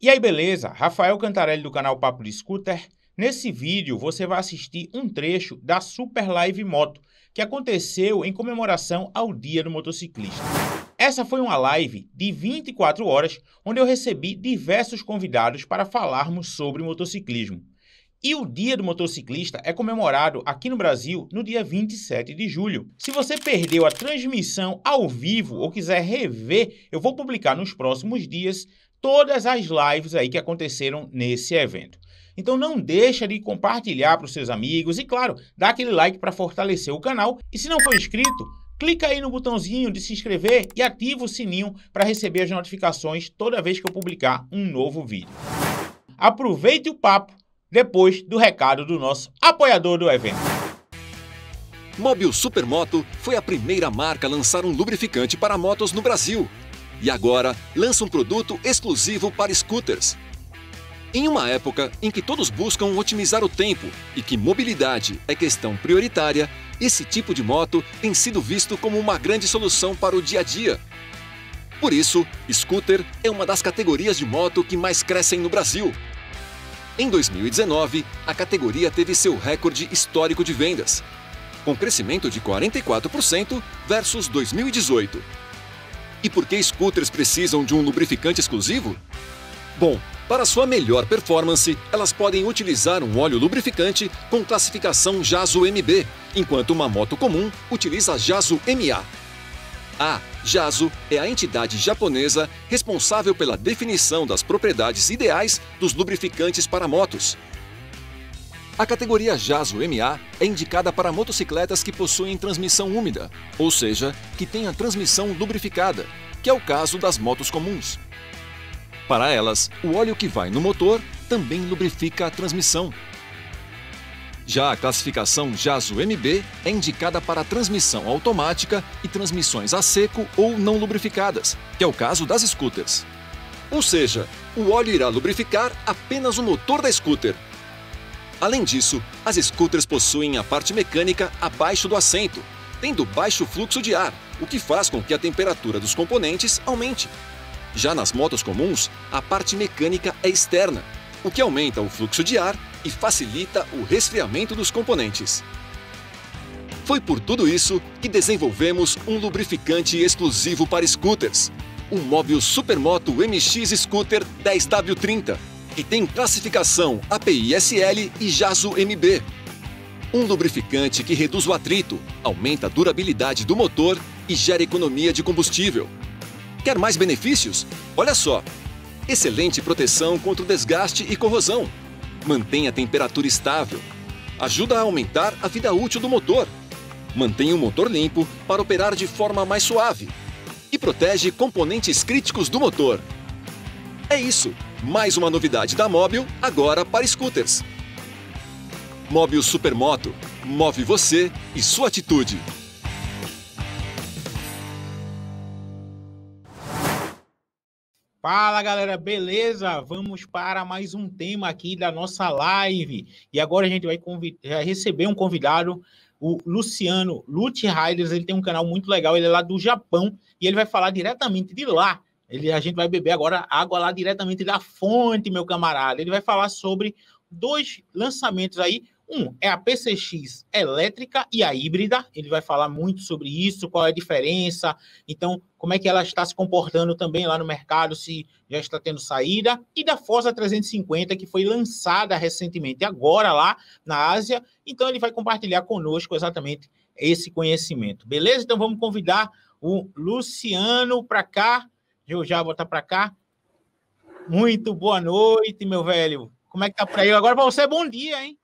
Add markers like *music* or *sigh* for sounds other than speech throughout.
E aí, beleza? Rafael Cantarelli do canal Papo de Scooter. Nesse vídeo você vai assistir um trecho da Super Live Moto que aconteceu em comemoração ao Dia do Motociclista. Essa foi uma live de 24 horas onde eu recebi diversos convidados para falarmos sobre motociclismo. E o Dia do Motociclista é comemorado aqui no Brasil no dia 27 de julho. Se você perdeu a transmissão ao vivo ou quiser rever, eu vou publicar nos próximos dias todas as lives aí que aconteceram nesse evento. Então não deixa de compartilhar para os seus amigos e claro, dá aquele like para fortalecer o canal. E se não for inscrito, clica aí no botãozinho de se inscrever e ativa o sininho para receber as notificações toda vez que eu publicar um novo vídeo. Aproveite o papo depois do recado do nosso apoiador do evento. Mobil Supermoto foi a primeira marca a lançar um lubrificante para motos no Brasil e agora lança um produto exclusivo para scooters. Em uma época em que todos buscam otimizar o tempo e que mobilidade é questão prioritária, esse tipo de moto tem sido visto como uma grande solução para o dia a dia. Por isso, scooter é uma das categorias de moto que mais crescem no Brasil. Em 2019, a categoria teve seu recorde histórico de vendas, com crescimento de 44% versus 2018. E por que scooters precisam de um lubrificante exclusivo? Bom, para sua melhor performance, elas podem utilizar um óleo lubrificante com classificação JASO MB, enquanto uma moto comum utiliza JASO MA. A JASO é a entidade japonesa responsável pela definição das propriedades ideais dos lubrificantes para motos, a categoria Jaso MA é indicada para motocicletas que possuem transmissão úmida, ou seja, que tenha transmissão lubrificada, que é o caso das motos comuns. Para elas, o óleo que vai no motor também lubrifica a transmissão. Já a classificação Jaso MB é indicada para transmissão automática e transmissões a seco ou não lubrificadas, que é o caso das scooters. Ou seja, o óleo irá lubrificar apenas o motor da scooter, Além disso, as scooters possuem a parte mecânica abaixo do assento, tendo baixo fluxo de ar, o que faz com que a temperatura dos componentes aumente. Já nas motos comuns, a parte mecânica é externa, o que aumenta o fluxo de ar e facilita o resfriamento dos componentes. Foi por tudo isso que desenvolvemos um lubrificante exclusivo para scooters, o Mobius Supermoto MX Scooter 10W30, e tem classificação API-SL e JASO-MB. Um lubrificante que reduz o atrito, aumenta a durabilidade do motor e gera economia de combustível. Quer mais benefícios? Olha só! Excelente proteção contra o desgaste e corrosão. Mantém a temperatura estável. Ajuda a aumentar a vida útil do motor. Mantém o motor limpo para operar de forma mais suave. E protege componentes críticos do motor, é isso, mais uma novidade da Mobile agora para scooters. Mobil Supermoto move você e sua atitude. Fala galera, beleza? Vamos para mais um tema aqui da nossa live. E agora a gente vai receber um convidado, o Luciano Lute Riders. Ele tem um canal muito legal, ele é lá do Japão e ele vai falar diretamente de lá ele, a gente vai beber agora água lá diretamente da fonte, meu camarada. Ele vai falar sobre dois lançamentos aí. Um é a PCX elétrica e a híbrida. Ele vai falar muito sobre isso, qual é a diferença, então, como é que ela está se comportando também lá no mercado, se já está tendo saída. E da Fossa 350, que foi lançada recentemente, agora lá na Ásia. Então, ele vai compartilhar conosco exatamente esse conhecimento. Beleza? Então, vamos convidar o Luciano para cá já botar para cá. Muito boa noite, meu velho. Como é que tá para aí? Agora para você é bom dia, hein?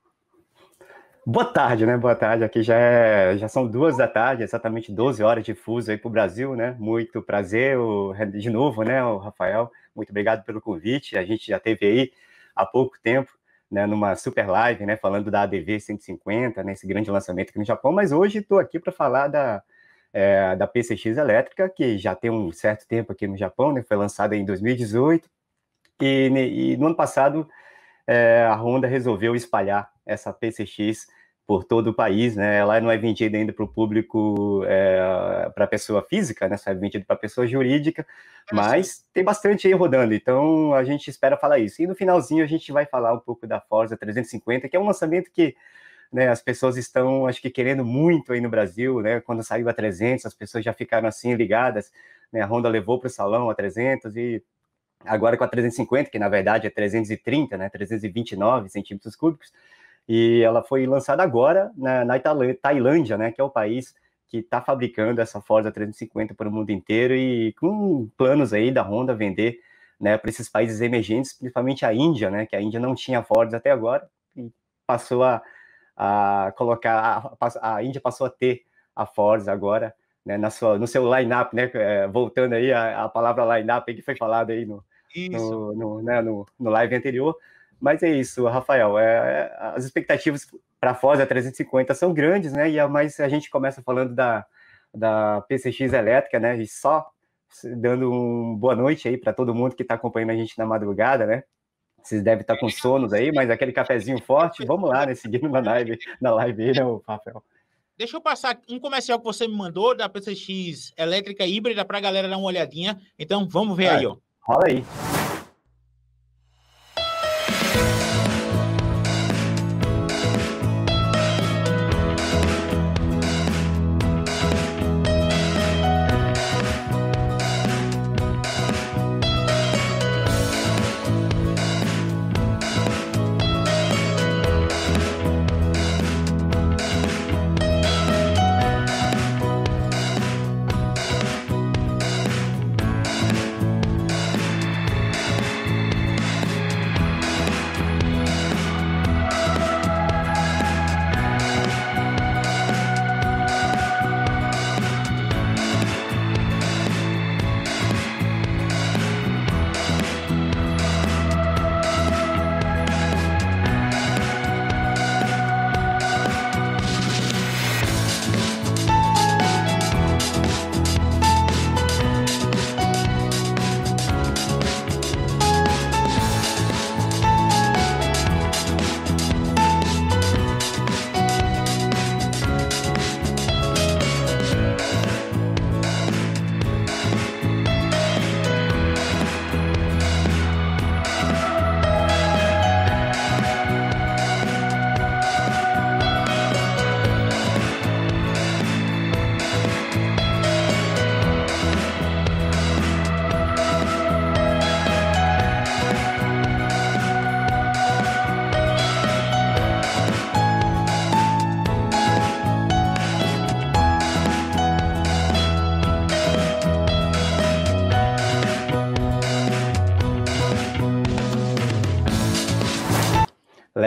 Boa tarde, né? Boa tarde. Aqui já, é, já são duas da tarde, exatamente 12 horas de fuso aí para o Brasil, né? Muito prazer o, de novo, né, o Rafael? Muito obrigado pelo convite. A gente já teve aí há pouco tempo, né, numa super live, né, falando da ADV 150, né, grande lançamento aqui no Japão, mas hoje estou aqui para falar da, é, da PCX elétrica, que já tem um certo tempo aqui no Japão, né? Foi lançada em 2018 e, e no ano passado é, a Honda resolveu espalhar essa PCX por todo o país, né? Ela não é vendida ainda para o público, é, para pessoa física, né? Só é vendida para pessoa jurídica, uhum. mas tem bastante aí rodando. Então a gente espera falar isso. E no finalzinho a gente vai falar um pouco da Forza 350, que é um lançamento que né, as pessoas estão, acho que, querendo muito aí no Brasil, né? Quando saiu a 300, as pessoas já ficaram assim ligadas, né? A Honda levou para o salão a 300 e agora com a 350, que na verdade é 330, né? 329 centímetros cúbicos, e ela foi lançada agora na, na Tailândia, né? Que é o país que está fabricando essa Forza 350 para o mundo inteiro e com planos aí da Honda vender né, para esses países emergentes, principalmente a Índia, né, que a Índia não tinha Ford até agora e passou a a colocar, a, a Índia passou a ter a Ford agora, né, na sua, no seu line-up, né, eh, voltando aí a, a palavra line-up que foi falado aí no, no, no, né, no, no, live anterior, mas é isso, Rafael, é, é as expectativas para a Ford a 350 são grandes, né, e a, é, mas a gente começa falando da, da PCX elétrica, né, e só dando um boa noite aí para todo mundo que está acompanhando a gente na madrugada, né, vocês devem estar com sonos aí, mas aquele cafezinho forte, vamos lá, né? Seguindo na live, na live aí, né, o Rafael? Deixa eu passar um comercial que você me mandou da PCX elétrica híbrida para a galera dar uma olhadinha. Então, vamos ver é. aí, ó. Rola aí.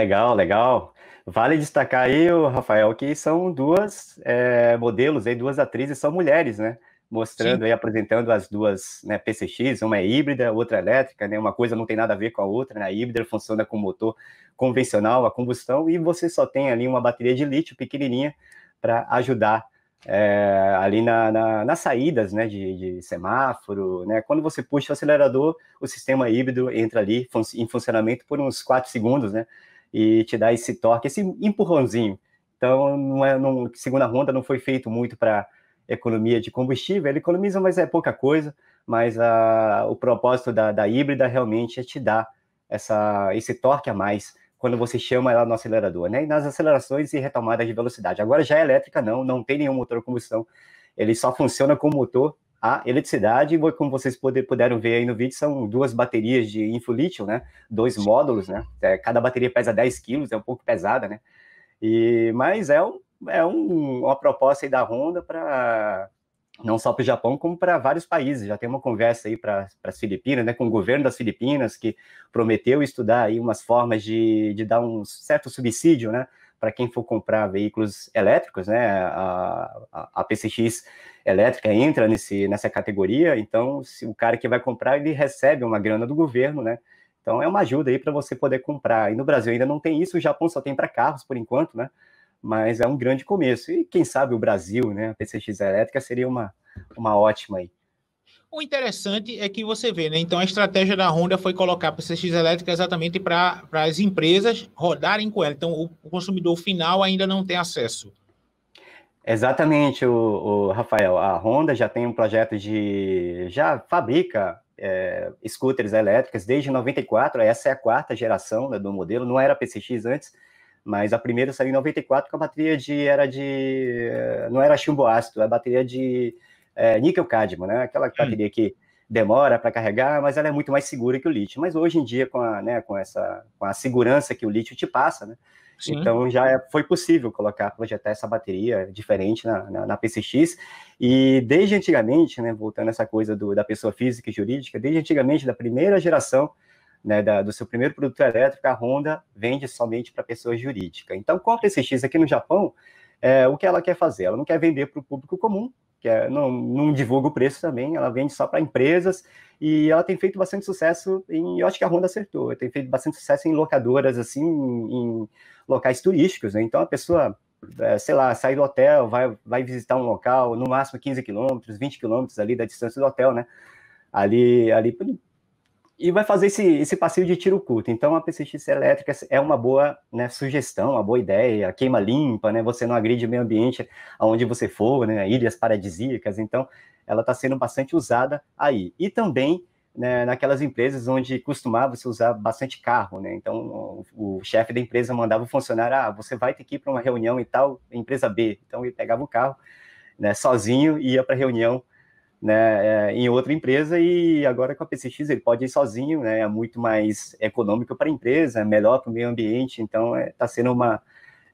Legal, legal. Vale destacar aí, Rafael, que são duas é, modelos, aí, duas atrizes são mulheres, né? Mostrando Sim. aí, apresentando as duas né, PCX, uma é híbrida, outra é elétrica, né? Uma coisa não tem nada a ver com a outra, né? A híbrida funciona com motor convencional, a combustão, e você só tem ali uma bateria de lítio pequenininha para ajudar é, ali na, na, nas saídas né, de, de, semáforo. Né? Quando você puxa o acelerador, o sistema híbrido entra ali fun em funcionamento por uns 4 segundos, né? e te dá esse torque, esse empurrãozinho. Então, não é, não, segunda ronda não foi feito muito para economia de combustível, ele economiza, mas é pouca coisa, mas a, o propósito da, da híbrida realmente é te dar essa, esse torque a mais quando você chama ela no acelerador, né? E nas acelerações e retomadas de velocidade. Agora já é elétrica, não, não tem nenhum motor a combustão, ele só funciona com motor a eletricidade, como vocês poder, puderam ver aí no vídeo, são duas baterias de infolitil, né? Dois módulos, né? É, cada bateria pesa 10 quilos, é um pouco pesada, né? E, mas é, um, é um, uma proposta aí da Honda para não só para o Japão, como para vários países. Já tem uma conversa aí para as Filipinas, né, com o governo das Filipinas, que prometeu estudar aí umas formas de, de dar um certo subsídio né, para quem for comprar veículos elétricos. Né, a, a, a PCX elétrica entra nesse, nessa categoria, então se o cara que vai comprar, ele recebe uma grana do governo, né? Então é uma ajuda aí para você poder comprar. E no Brasil ainda não tem isso, o Japão só tem para carros por enquanto, né? Mas é um grande começo. E quem sabe o Brasil, né? A PCX elétrica seria uma, uma ótima aí. O interessante é que você vê, né? Então a estratégia da Honda foi colocar a PCX elétrica exatamente para as empresas rodarem com ela. Então o consumidor final ainda não tem acesso. Exatamente, o, o, Rafael. A Honda já tem um projeto de. já fabrica é, scooters elétricas desde 94, essa é a quarta geração né, do modelo, não era PCX antes, mas a primeira saiu em 94 com a bateria de. era de. É, não era chumbo ácido, a bateria de é, níquel cadmo, né? Aquela hum. bateria que demora para carregar, mas ela é muito mais segura que o lítio. Mas hoje em dia, com a, né, com essa, com a segurança que o lítio te passa, né? Sim. Então já é, foi possível colocar, projetar essa bateria diferente na, na, na, PCX. E desde antigamente, né, voltando a essa coisa do, da pessoa física e jurídica, desde antigamente, da primeira geração né, da, do seu primeiro produto elétrico, a Honda vende somente para pessoa jurídica. Então, com a PCX aqui no Japão, é, o que ela quer fazer? Ela não quer vender para o público comum, é, não, não divulga o preço também, ela vende só para empresas e ela tem feito bastante sucesso em. Eu acho que a Honda acertou. Tem feito bastante sucesso em locadoras, assim, em locais turísticos, né? Então a pessoa eh, sei lá, sai do hotel, vai, vai visitar um local, no máximo 15 quilômetros, 20 quilômetros ali da distância do hotel, né? Ali, ali e vai fazer esse, esse passeio de tiro curto. Então, a PCX elétrica é uma boa né, sugestão, uma boa ideia, queima limpa, né? Você não agride o meio ambiente aonde você for, né? Ilhas paradisíacas. Então, ela está sendo bastante usada aí. E também né, naquelas empresas onde costumava se usar bastante carro, né? Então o, o chefe da empresa mandava o funcionário, ah, você vai ter que ir para uma reunião e tal, empresa B. Então ele pegava o carro, né, sozinho e ia para reunião né, é, em outra empresa e agora com a PCX ele pode ir sozinho, né, é muito mais econômico para a empresa, é melhor para o meio ambiente, então está é, tá sendo uma,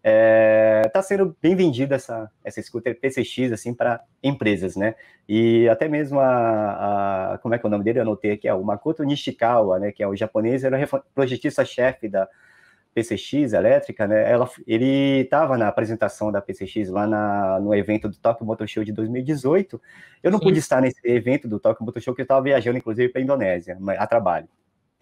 está é, sendo bem vendida essa, essa scooter PCX assim para empresas, né? E até mesmo a, a, como é que é o nome dele? Eu anotei aqui, é o Makoto Nishikawa, né? Que é o japonês, era projetista-chefe da PCX elétrica, né? Ela, ele estava na apresentação da PCX lá na, no evento do Tokyo Motor Show de 2018. Eu não Sim. pude estar nesse evento do Tokyo Motor Show que eu estava viajando inclusive para a Indonésia, a trabalho.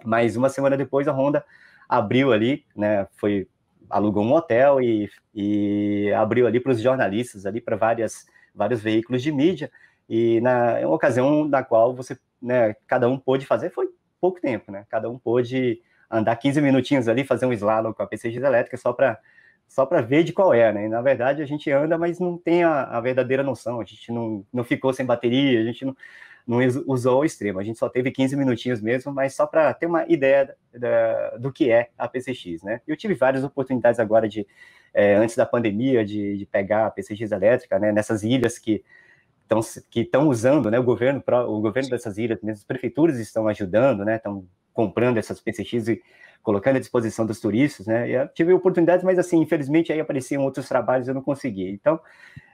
Mas uma semana depois a Honda abriu ali, né? Foi alugou um hotel e, e abriu ali para os jornalistas, ali para várias vários veículos de mídia e na é uma ocasião na qual você, né, cada um pôde fazer foi pouco tempo, né? Cada um pôde andar 15 minutinhos ali, fazer um slalom com a PCG elétrica só para só para ver de qual é, né? E, na verdade, a gente anda, mas não tem a, a, verdadeira noção. A gente não, não ficou sem bateria, a gente não, não usou o extremo. A gente só teve 15 minutinhos mesmo, mas só para ter uma ideia da, do que é a PCX, né? Eu tive várias oportunidades agora de, é, antes da pandemia, de, de, pegar a PCX elétrica, né? Nessas ilhas que estão que estão usando, né? O governo, o governo dessas ilhas, mesmo as prefeituras estão ajudando, né? Estão comprando essas PCX e colocando à disposição dos turistas, né? Eu tive oportunidades, mas assim, infelizmente aí apareciam outros trabalhos, eu não consegui. Então,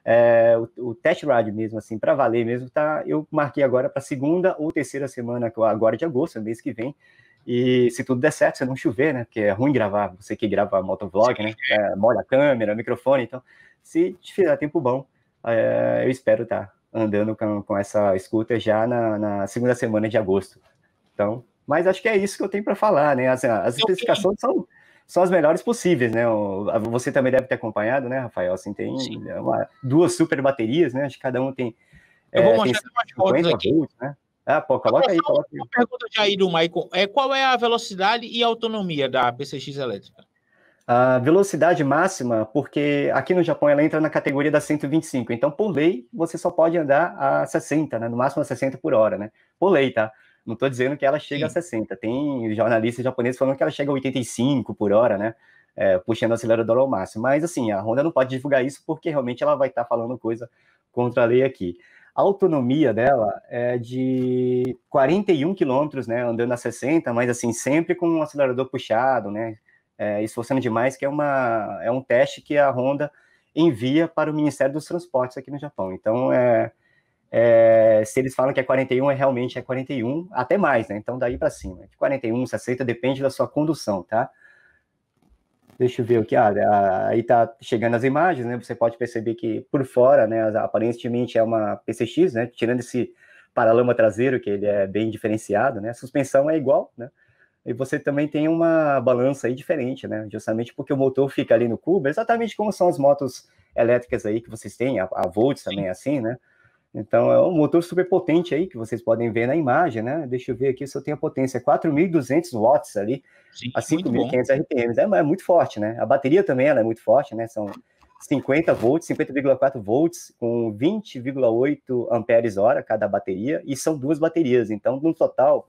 é, o, o test ride mesmo, assim, para valer mesmo, tá? Eu marquei agora para segunda ou terceira semana, agora de agosto, é mês que vem. E se tudo der certo, se não chover, né? Porque é ruim gravar, você que grava motovlog, né? É, molha a câmera, microfone, então, se fizer tempo bom, é, eu espero estar tá andando com, com essa escuta já na, na segunda semana de agosto. Então, mas acho que é isso que eu tenho para falar, né? Assim, as, as especificações são, são as melhores possíveis, né? Você também deve ter acompanhado, né, Rafael? Assim, tem é uma, duas super baterias, né? Acho que cada um tem. Eu é, vou mostrar umas fotos aqui. Volts, né? Ah, pô, coloca aí, coloca aí. Uma pergunta já aí do Michael, É, qual é a velocidade e autonomia da PCX elétrica? A velocidade máxima, porque aqui no Japão ela entra na categoria da 125. Então, por lei, você só pode andar a 60, né? No máximo a 60 por hora, né? Por lei, tá? Não estou dizendo que ela chega Sim. a 60. Tem jornalistas japoneses falando que ela chega a 85 por hora, né? É, puxando o acelerador ao máximo. Mas, assim, a Honda não pode divulgar isso porque realmente ela vai estar tá falando coisa contra a lei aqui. A autonomia dela é de 41 quilômetros, né? Andando a 60, mas, assim, sempre com o um acelerador puxado, né? É, esforçando demais, que é, uma, é um teste que a Honda envia para o Ministério dos Transportes aqui no Japão. Então, é é, se eles falam que é 41, é realmente é 41, até mais, né? Então, daí para cima. 41, é 60, depende da sua condução, tá? Deixa eu ver aqui. Ah, aí tá chegando as imagens, né? Você pode perceber que por fora, né? Aparentemente é uma PCX, né? Tirando esse paralama traseiro, que ele é bem diferenciado, né? A suspensão é igual, né? E você também tem uma balança aí diferente, né? Justamente porque o motor fica ali no cubo, exatamente como são as motos elétricas aí que vocês têm, a, a Volts também é assim, né? Então, é um motor super potente aí, que vocês podem ver na imagem, né? Deixa eu ver aqui se eu tenho a potência. 4.200 watts ali, Gente, a 5.500 RPM. É, é muito forte, né? A bateria também ela é muito forte, né? São 50 volts, 50,4 volts, com 20,8 amperes hora cada bateria, e são duas baterias. Então, no total,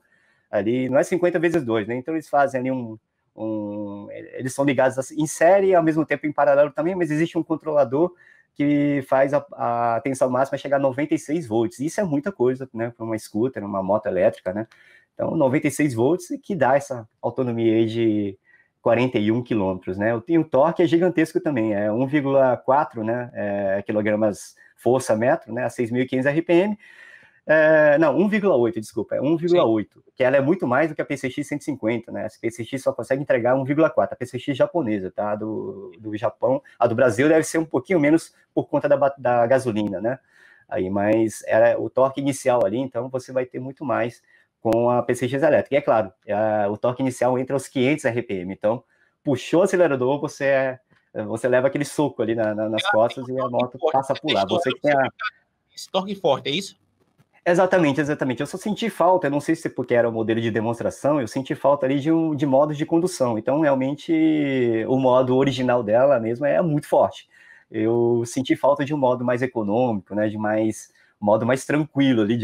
ali, não é 50 vezes 2, né? Então, eles fazem ali um... um eles são ligados em série, ao mesmo tempo em paralelo também, mas existe um controlador que faz a, a tensão máxima é chegar a 96 volts. Isso é muita coisa, né, para uma scooter, uma moto elétrica, né? Então, 96 volts que dá essa autonomia de 41 quilômetros, né? o torque é gigantesco também, é 1,4 né, é, quilogramas força metro, né, a 6.500 RPM, é, não, 1,8, desculpa, é 1,8, que ela é muito mais do que a PCX 150, né? A PCX só consegue entregar 1,4, a PCX japonesa, tá? Do, do Japão, a do Brasil deve ser um pouquinho menos por conta da, da gasolina, né? Aí, mas era o torque inicial ali, então você vai ter muito mais com a PCX elétrica. E é claro, a, é, o torque inicial entra aos 500 RPM, então puxou o acelerador, você é, você leva aquele soco ali na, na, nas costas e a moto passa é por lá. Você tem a... Esse torque forte, é isso? Exatamente, exatamente. Eu só senti falta, eu não sei se é porque era o um modelo de demonstração, eu senti falta ali de, um, de modos de condução. Então, realmente, o modo original dela mesmo é muito forte. Eu senti falta de um modo mais econômico, né, de mais um modo mais tranquilo ali,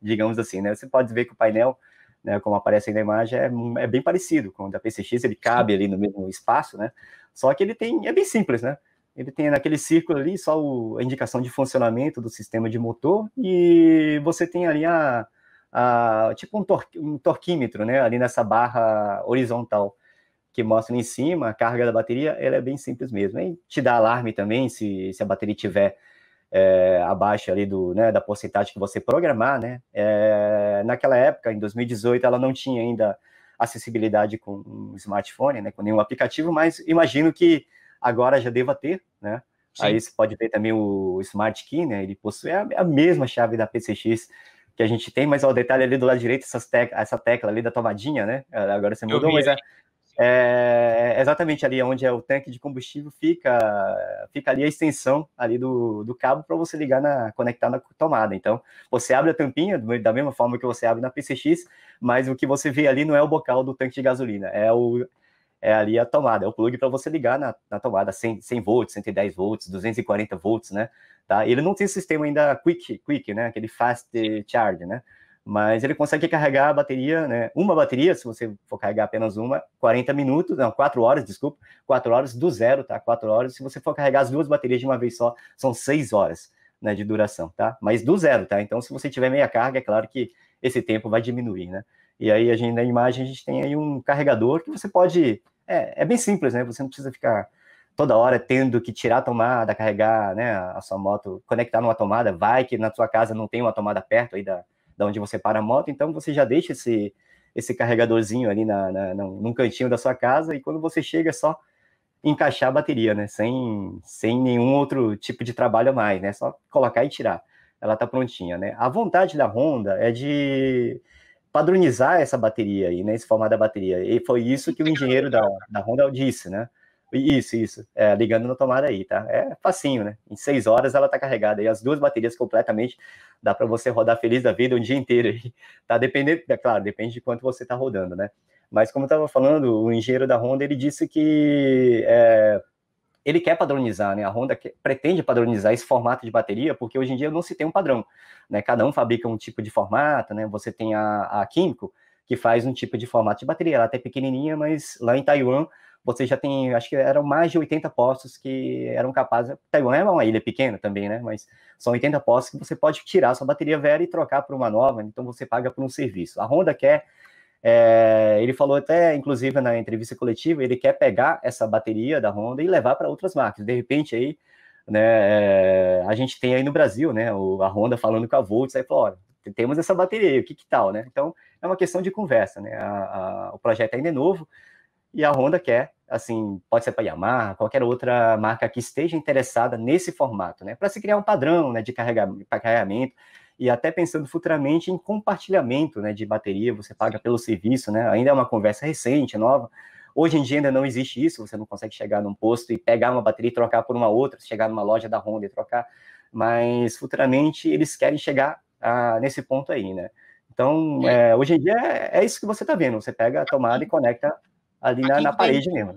digamos assim, né? Você pode ver que o painel, né, como aparece aí na imagem, é, é bem parecido com o da PCX, ele cabe ali no mesmo espaço, né? Só que ele tem, é bem simples, né? ele tem naquele círculo ali só o, a indicação de funcionamento do sistema de motor e você tem ali a, a tipo um, tor, um, torquímetro, né, ali nessa barra horizontal que mostra ali em cima a carga da bateria, ela é bem simples mesmo. E te dá alarme também se, se a bateria tiver é, abaixo ali do, né, da porcentagem que você programar, né? É, naquela época, em 2018, ela não tinha ainda acessibilidade com um smartphone, né, com nenhum aplicativo, mas imagino que agora já deva ter, né? Sim. Aí você pode ver também o Smart Key, né? Ele possui a, mesma chave da PCX que a gente tem, mas ó, o detalhe ali do lado direito, tec essa tecla ali da tomadinha, né? Ah, agora você mudou, mas né? é, é, exatamente ali onde é o tanque de combustível fica, fica ali a extensão ali do, do cabo para você ligar na conectar na tomada. Então, você abre a tampinha da mesma forma que você abre na PCX, mas o que você vê ali não é o bocal do tanque de gasolina, é o é ali a tomada, é o plug para você ligar na, na tomada 100, 100 volts, 110 volts, 240 volts, né? Tá? Ele não tem sistema ainda quick, quick, né? Aquele fast charge, né? Mas ele consegue carregar a bateria, né? Uma bateria, se você for carregar apenas uma, 40 minutos, não, 4 horas, desculpa, 4 horas do zero, tá? 4 horas. Se você for carregar as duas baterias de uma vez só, são 6 horas, né, de duração, tá? Mas do zero, tá? Então, se você tiver meia carga, é claro que esse tempo vai diminuir, né? E aí a gente, na imagem a gente tem aí um carregador que você pode. É, é bem simples, né? Você não precisa ficar toda hora tendo que tirar a tomada, carregar né, a sua moto, conectar numa tomada, vai que na sua casa não tem uma tomada perto aí da, da onde você para a moto, então você já deixa esse, esse carregadorzinho ali na, na, na, num cantinho da sua casa e quando você chega é só encaixar a bateria, né? Sem, sem nenhum outro tipo de trabalho a mais, né? Só colocar e tirar. Ela tá prontinha, né? A vontade da Honda é de padronizar essa bateria aí, né? Esse formato da bateria. E foi isso que o engenheiro da, da Honda disse, né? Isso, isso. É, ligando na tomada aí, tá? É facinho, né? Em seis horas ela tá carregada aí, as duas baterias completamente. Dá para você rodar feliz da vida um dia inteiro aí, *laughs* tá? Dependendo, é claro, depende de quanto você tá rodando, né? Mas como eu tava falando, o engenheiro da Honda ele disse que é, ele quer padronizar, né? A Honda que, pretende padronizar esse formato de bateria, porque hoje em dia não se tem um padrão, né? Cada um fabrica um tipo de formato, né? Você tem a, a Químico, que faz um tipo de formato de bateria, ela até é pequenininha, mas lá em Taiwan você já tem, acho que eram mais de 80 postos que eram capazes. Taiwan é uma ilha pequena também, né? Mas são 80 postos que você pode tirar sua bateria velha e trocar por uma nova, então você paga por um serviço. A Honda quer é, ele falou até, inclusive, na entrevista coletiva, ele quer pegar essa bateria da Honda e levar para outras marcas. De repente, aí, né, é, a gente tem aí no Brasil, né, a Honda falando com a Volts, aí falou, olha, temos essa bateria aí, o que que tal, né? Então, é uma questão de conversa, né? A, a, o projeto ainda é novo e a Honda quer, assim, pode ser para Yamaha, qualquer outra marca que esteja interessada nesse formato, né? Para se criar um padrão, né, de carregamento e até pensando futuramente em compartilhamento né, de bateria, você paga pelo serviço, né? Ainda é uma conversa recente, é nova. Hoje em dia ainda não existe isso, você não consegue chegar num posto e pegar uma bateria e trocar por uma outra, chegar numa loja da Honda e trocar, mas futuramente eles querem chegar a, ah, nesse ponto aí, né? Então, é. é, hoje em dia é, é isso que você está vendo, você pega a tomada e conecta ali na, na parede mesmo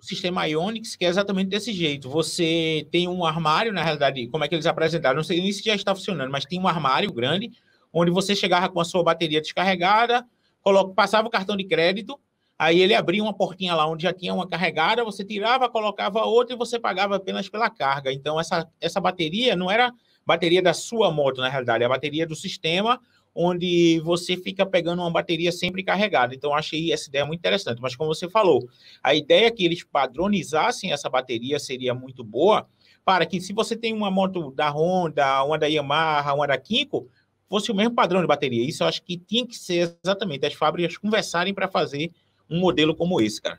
o sistema Ionics, que é exatamente desse jeito. Você tem um armário, na realidade, como é que eles apresentaram, não sei nem se já está funcionando, mas tem um armário grande, onde você chegava com a sua bateria descarregada, coloca, passava o cartão de crédito, aí ele abria uma portinha lá onde já tinha uma carregada, você tirava, colocava outra e você pagava apenas pela carga. Então, essa, essa bateria não era bateria da sua moto, na realidade, é a bateria do sistema onde você fica pegando uma bateria sempre carregada. Então, achei essa ideia muito interessante. Mas, como você falou, a ideia que eles padronizassem essa bateria seria muito boa, para que se você tem uma moto da Honda, uma da Yamaha, uma da Kinko, fosse o mesmo padrão de bateria. Isso eu acho que tinha que ser exatamente as fábricas conversarem para fazer um modelo como esse, cara.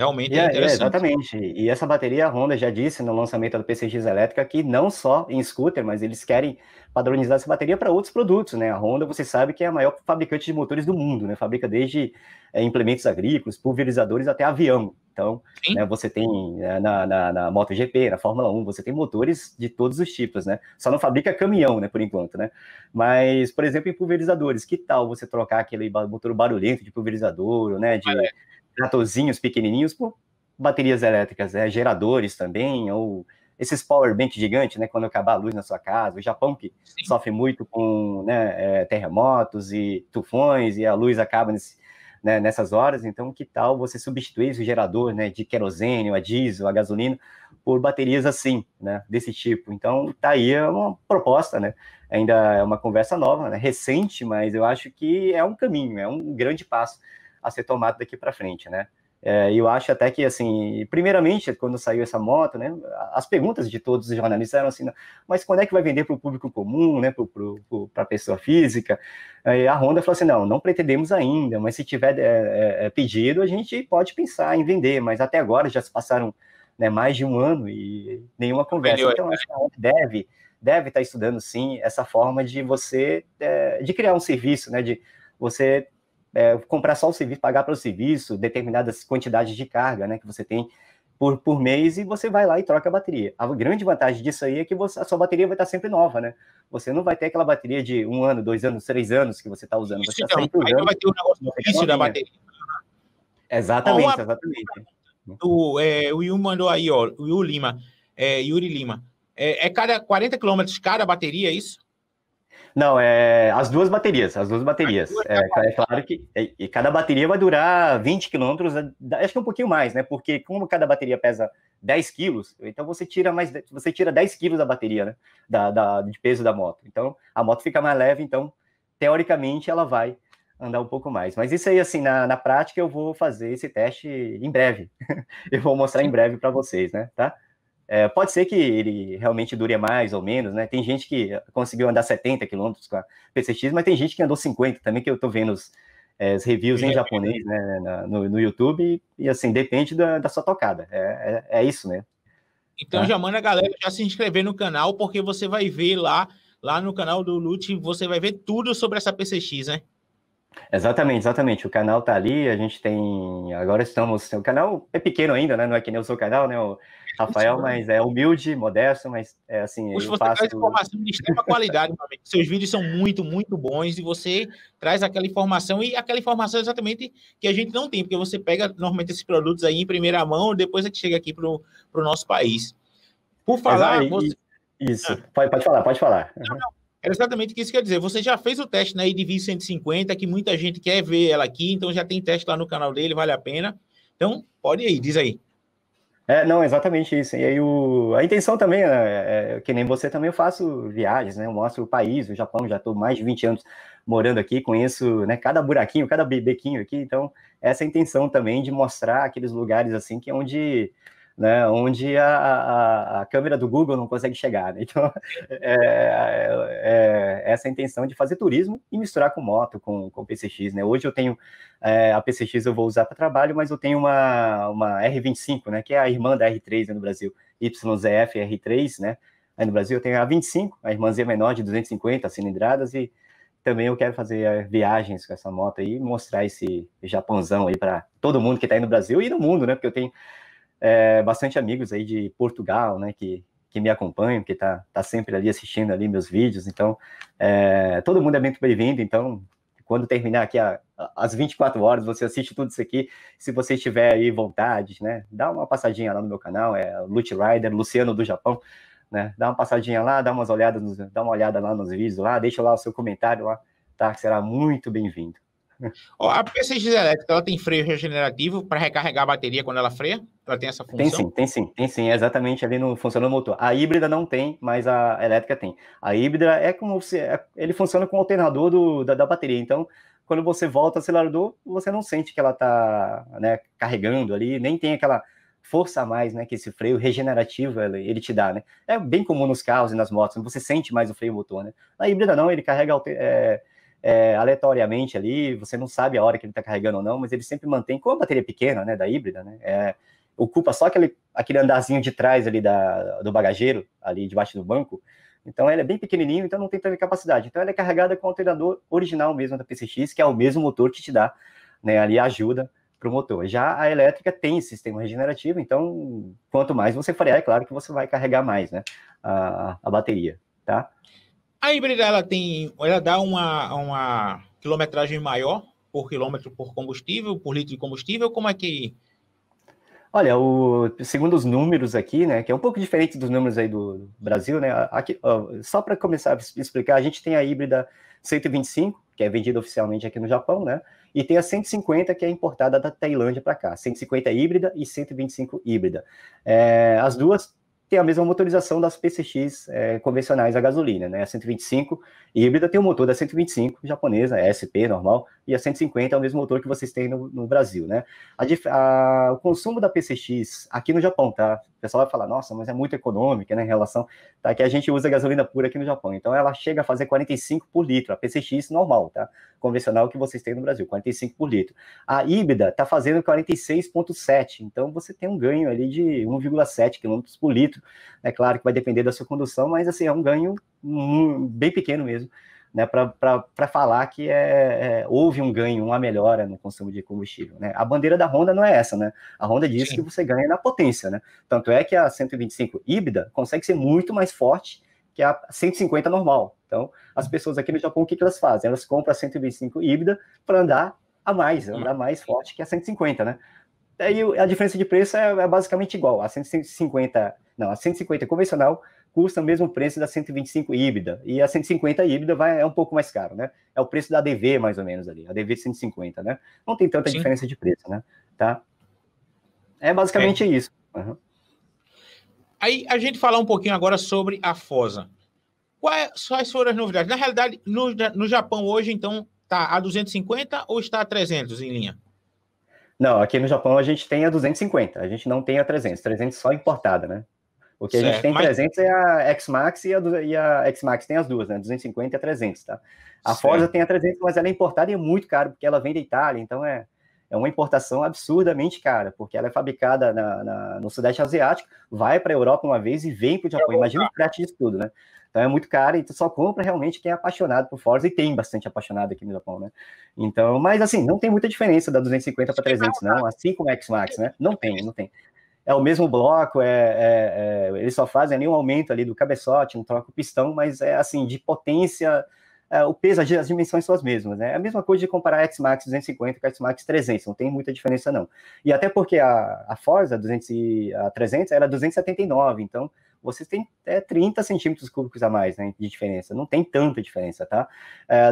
Realmente é, é, é interessante. É, exatamente. E essa bateria a Honda já disse no lançamento da PCX elétrica que não só em scooter, mas eles querem padronizar essa bateria para outros produtos, né? A Honda, você sabe que é a maior fabricante de motores do mundo, né? Fabrica desde é, implementos agrícolas, pulverizadores até avião. Então, né, você tem eh, na, na, na, MotoGP, na Fórmula 1, você tem motores de todos os tipos, né? Só não fabrica caminhão, né, por enquanto, né? Mas, por exemplo, em pulverizadores, que tal você trocar aquele motor barulhento de pulverizador, né? De, ah, é Ratozinhos pequenininhos por baterias elétricas, é geradores também, ou esses power bank gigantes, né? Quando acabar a luz na sua casa, o Japão que Sim. sofre muito com né, é, terremotos e tufões e a luz acaba nesse, né, nessas horas. Então, que tal você substituir esse gerador, né, de querosene, a diesel, a gasolina, por baterias assim, né, desse tipo? Então, tá aí uma proposta, né? Ainda é uma conversa nova, né, recente, mas eu acho que é um caminho, é um grande passo a ser tomado daqui para frente, né? É, eu acho até que, assim, primeiramente, quando saiu essa moto, né, as perguntas de todos os jornalistas eram assim, mas quando é que vai vender para o público comum, né, para a pessoa física? Aí é, a Honda falou assim, não, não pretendemos ainda, mas se tiver é, é, é, pedido, a gente pode pensar em vender, mas até agora já se passaram né, mais de um ano e nenhuma conversa. Então, né? acho que a Honda deve, deve estar tá estudando, sim, essa forma de você, é, de criar um serviço, né, de você é, comprar só o serviço, pagar pelo serviço, determinadas quantidades de carga né, que você tem por, por mês e você vai lá e troca a bateria. A grande vantagem disso aí é que você, a sua bateria vai estar sempre nova, né? Você não vai ter aquela bateria de um ano, dois anos, três anos que você está usando. Isso, você tá então, aí vai ter um negócio da bateria. Exatamente, então, exatamente. O, é, o Will mandou aí, ó, o Lima, é, Yuri Lima. É, é cada 40 quilômetros cada bateria, é isso? Não, é as duas baterias, as duas baterias. As duas é, é, claro que é, e cada bateria vai durar 20 quilômetros, é, acho que um pouquinho mais, né? Porque como cada bateria pesa 10 quilos, então você tira mais, você tira 10 quilos da bateria, né? Da, da, de peso da moto. Então a moto fica mais leve, então teoricamente ela vai andar um pouco mais. Mas isso aí, assim, na, na prática eu vou fazer esse teste em breve. *laughs* eu vou mostrar em breve para vocês, né? Tá? É, pode ser que ele realmente dure mais ou menos, né? Tem gente que conseguiu andar 70 quilômetros com a PCX, mas tem gente que andou 50 também, que eu tô vendo os, é, os reviews em japonês né, Na, no, no, YouTube, e assim, depende da, da sua tocada. É, é, é isso né Então tá? já manda a galera já se inscrever no canal, porque você vai ver lá, lá no canal do Lute, você vai ver tudo sobre essa PCX, né? Exatamente, exatamente. O canal tá ali, a gente tem. Agora estamos. O canal é pequeno ainda, né? Não é que nem o seu canal, né? O Rafael, mas é humilde, modesto, mas é assim. Puxa, eu você faço... traz informação de extrema qualidade, Seus vídeos são muito, muito bons e você traz aquela informação e aquela informação é exatamente que a gente não tem, porque você pega normalmente esses produtos aí em primeira mão, depois é que chega aqui para o nosso país. Por falar. Ah, Exato, você... Isso, ah. pode, pode falar, pode falar. Não, não. Era exatamente o que isso quer dizer. Você já fez o teste na IDV 150, que muita gente quer ver ela aqui, então já tem teste lá no canal dele, vale a pena. Então, pode ir, diz aí. É, não, exatamente isso. E aí o, a intenção também, né, é, é, que nem você também, eu faço viagens, né? Eu mostro o país, o Japão, já estou mais de 20 anos morando aqui, conheço né, cada buraquinho, cada bebequinho aqui, então essa é a intenção também de mostrar aqueles lugares assim que é onde né, onde a, a, a, câmera do Google não consegue chegar. Né? *laughs* Então, é, é, é essa a intenção de fazer turismo e misturar com moto, com, com PCX. Né? Hoje eu tenho é, a PCX, eu vou usar para trabalho, mas eu tenho uma, uma R25, né, que é a irmã da R3 né, no Brasil, YZF R3. Né? Aí no Brasil eu tenho a 25, a irmãzinha menor de 250 cilindradas, e também eu quero fazer é, viagens com essa moto aí, mostrar esse Japãozão aí para todo mundo que está aí no Brasil e no mundo, né? porque eu tenho é, bastante amigos aí de Portugal, né, que, que me acompanham, que tá, tá sempre ali assistindo ali meus vídeos, então é, todo mundo é muito bem-vindo, então quando terminar aqui a, a, as 24 horas, você assiste tudo isso aqui, se você tiver aí vontade, né, dá uma passadinha lá no meu canal, é Lute Rider, Luciano do Japão, né, dá uma passadinha lá, dá umas olhadas, nos, dá uma olhada lá nos vídeos lá, deixa lá o seu comentário lá, tá, que será muito bem-vindo a PCX elétrica, ela tem freio regenerativo para recarregar a bateria quando ela freia? Ela tem essa função? Tem sim, tem sim, tem sim, é exatamente ali no funciona do motor. A híbrida não tem, mas a elétrica tem. A híbrida é como se é, ele funciona com o alternador do, da, da bateria, então quando você volta o acelerador, você não sente que ela está né, carregando ali, nem tem aquela força a mais, né, que esse freio regenerativo ele, ele, te dá, né? É bem comum nos carros e nas motos, você sente mais o freio motor, né? A híbrida não, ele carrega é, é, aleatoriamente ali, você não sabe a hora que ele está carregando ou não, mas ele sempre mantém, com a bateria é pequena, né, da híbrida, né, é, ocupa só aquele, aquele andarzinho de trás ali da, do bagageiro, ali debaixo do banco, então ele é bem pequenininho, então não tem tanta capacidade, então ela é carregada com o alternador original mesmo da PCX, que é o mesmo motor que te dá, né, ali ajuda para o motor. Já a elétrica tem sistema regenerativo, então quanto mais você faria, é claro que você vai carregar mais, né, a, a bateria, tá? A híbrida ela tem, ela dá uma, uma quilometragem maior por quilômetro por combustível, por litro de combustível. Como é que Olha, o, segundo os números aqui, né, que é um pouco diferente dos números aí do Brasil, né, aqui, ó, só para começar a explicar, a gente tem a híbrida 125, que é vendida oficialmente aqui no Japão, né, e tem a 150, que é importada da Tailândia para cá, 150 híbrida e 125 híbrida. É, as duas tem a mesma motorização das PCX é, eh, convencionais a gasolina, né? A 125 híbrida tem o motor da 125 japonesa, SP normal, e a 150 é o mesmo motor que vocês têm no, no Brasil, né? A, a, o consumo da PCX aqui no Japão, tá? O pessoal vai falar, nossa, mas é muito econômica, né? Em relação, tá? Que a gente usa gasolina pura aqui no Japão, então ela chega a fazer 45 por litro, a PCX normal, tá? convencional que vocês têm no Brasil, 45 por litro. A híbrida está fazendo 46,7, então você tem um ganho ali de 1,7 km por litro. É claro que vai depender da sua condução, mas assim, é um ganho bem pequeno mesmo. Né, para falar que é, é, houve um ganho, uma melhora no consumo de combustível. Né? A bandeira da Honda não é essa, né? A Honda diz Sim. que você ganha na potência, né? Tanto é que a 125 híbrida consegue ser muito mais forte que é a 150 normal. Então, as uhum. pessoas aqui no Japão, o que, que elas fazem? Elas compram a 125 híbrida para andar a mais, uhum. andar mais forte que a 150, né? Aí a diferença de preço é, é basicamente igual. A 150, não, a 150 convencional custa o mesmo preço da 125 híbrida. E a 150 híbrida vai, é um pouco mais caro, né? É o preço da ADV, mais ou menos, ali. A ADV 150, né? Não tem tanta Sim. diferença de preço, né? Tá? É basicamente é. isso. Uhum. Aí a gente falar um pouquinho agora sobre a FOSA. Quais, é, quais foram as novidades? Na realidade, no, no Japão hoje, então, está a 250 ou está a 300 em linha? Não, aqui no Japão a gente tem a 250, a gente não tem a 300. 300 só importada, né? O que certo, a gente tem mas... 300 é a X-Max e a, e a X-Max tem as duas, né? 250 e a 300, tá? A certo. Forza tem a 300, mas ela é importada e é muito caro, porque ela vem da Itália, então é, é uma importação absurdamente cara, porque ela é fabricada na, na, no Sudeste Asiático, vai para a Europa uma vez e vem para o é Japão. Imagina o frete disso tudo, né? Então é muito caro e tu só compra realmente quem é apaixonado por Forza e tem bastante apaixonado aqui no Japão, né? Então, mas assim, não tem muita diferença da 250 para 300, não, assim como o X-Max, né? Não tem, não tem. É o mesmo bloco, é, é, é, eles só fazem ali um aumento ali do cabeçote, um o pistão, mas é assim, de potência é, o peso, as dimensões são as mesmas, né? É a mesma coisa de comparar a X-Max 250 com a X-Max 300, não tem muita diferença não. E até porque a, a Forza 200 e a 300 era 279, então vocês têm até 30 centímetros cúbicos a mais né, de diferença, não tem tanta diferença, tá?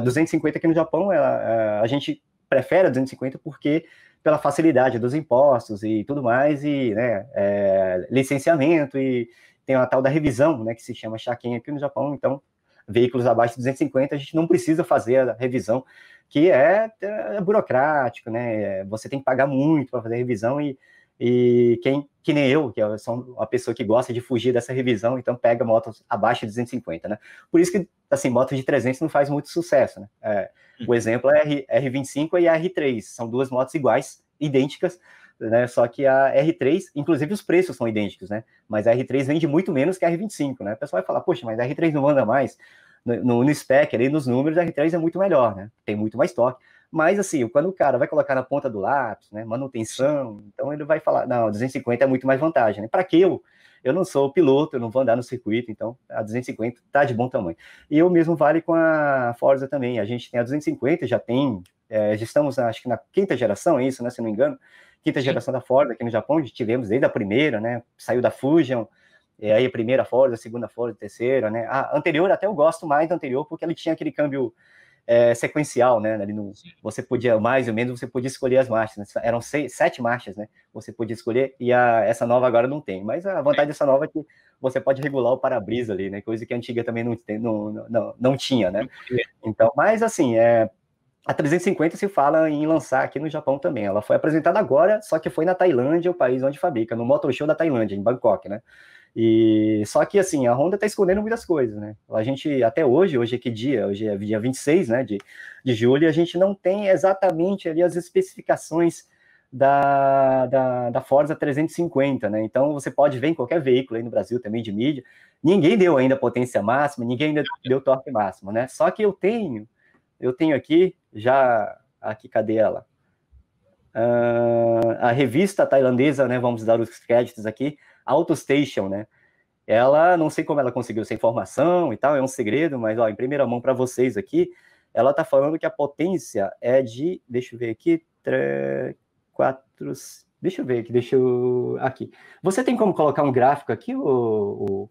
250 é, aqui no Japão, ela, é, a gente prefere a 250 porque pela facilidade dos impostos e tudo mais, e né, é, licenciamento, e tem uma tal da revisão, né, que se chama shaken aqui no Japão, então veículos abaixo de 250, a gente não precisa fazer a revisão, que é, é burocrático, né? É, você tem que pagar muito para fazer a revisão e, e quem, que nem eu, que eu sou uma pessoa que gosta de fugir dessa revisão, então pega motos abaixo de 250, né? Por isso que, assim, motos de 300 não faz muito sucesso, né? É, o uhum. exemplo é R, R25 e R3, são duas motos iguais, idênticas, né? Só que a R3, inclusive os preços são idênticos, né? Mas a R3 vende muito menos que a R25, né? O pessoal vai falar, poxa, mas a R3 não anda mais. No, no spec ali, nos números, a R3 é muito melhor, né? Tem muito mais toque. Mas assim, quando o cara vai colocar na ponta do lápis, né, manutenção, então ele vai falar, não, 250 é muito mais vantagem, né? Para que eu? Eu não sou piloto, eu não vou andar no circuito, então a 250 tá de bom tamanho. E o mesmo vale com a Forza também. A gente tem a 250, já tem, é, já estamos acho que na quinta geração, é isso, né, se não me engano quinta geração da Ford aqui no Japão, tivemos desde a primeira, né? Saiu da Fusion, e aí a primeira Ford, a segunda Ford, a terceira, né? A anterior até eu gosto mais da anterior, porque ele tinha aquele câmbio é, sequencial, né? Ali no, você podia, mais ou menos, você podia escolher as marchas. Né? Eram seis, sete marchas, né? Você podia escolher, e a, essa nova agora não tem. Mas a vantagem dessa nova é que você pode regular o para-brisa ali, né? Coisa que a antiga também não, não, não, não tinha, né? Então, mas assim, é, a 350 se fala em lançar aqui no Japão também. Ela foi apresentada agora, só que foi na Tailândia, o país onde fabrica, no Motor Show da Tailândia, em Bangkok, né? E só que assim, a Honda está escondendo muitas coisas, né? A gente até hoje, hoje é que dia? Hoje é dia 26, né, de, de julho, a gente não tem exatamente ali as especificações da, da, da Forza 350, né? Então você pode ver em qualquer veículo aí no Brasil também de mídia. Ninguém deu ainda potência máxima, ninguém ainda deu torque máximo, né? Só que eu tenho eu tenho aqui já. Aqui, cadê ela? Uh, a revista tailandesa, né? Vamos dar os créditos aqui, Auto Station, né? Ela, não sei como ela conseguiu essa informação e tal, é um segredo, mas ó, em primeira mão para vocês aqui, ela tá falando que a potência é de, deixa eu ver aqui, três quatro deixa eu ver aqui, deixa eu, aqui. Você tem como colocar um gráfico aqui, o, o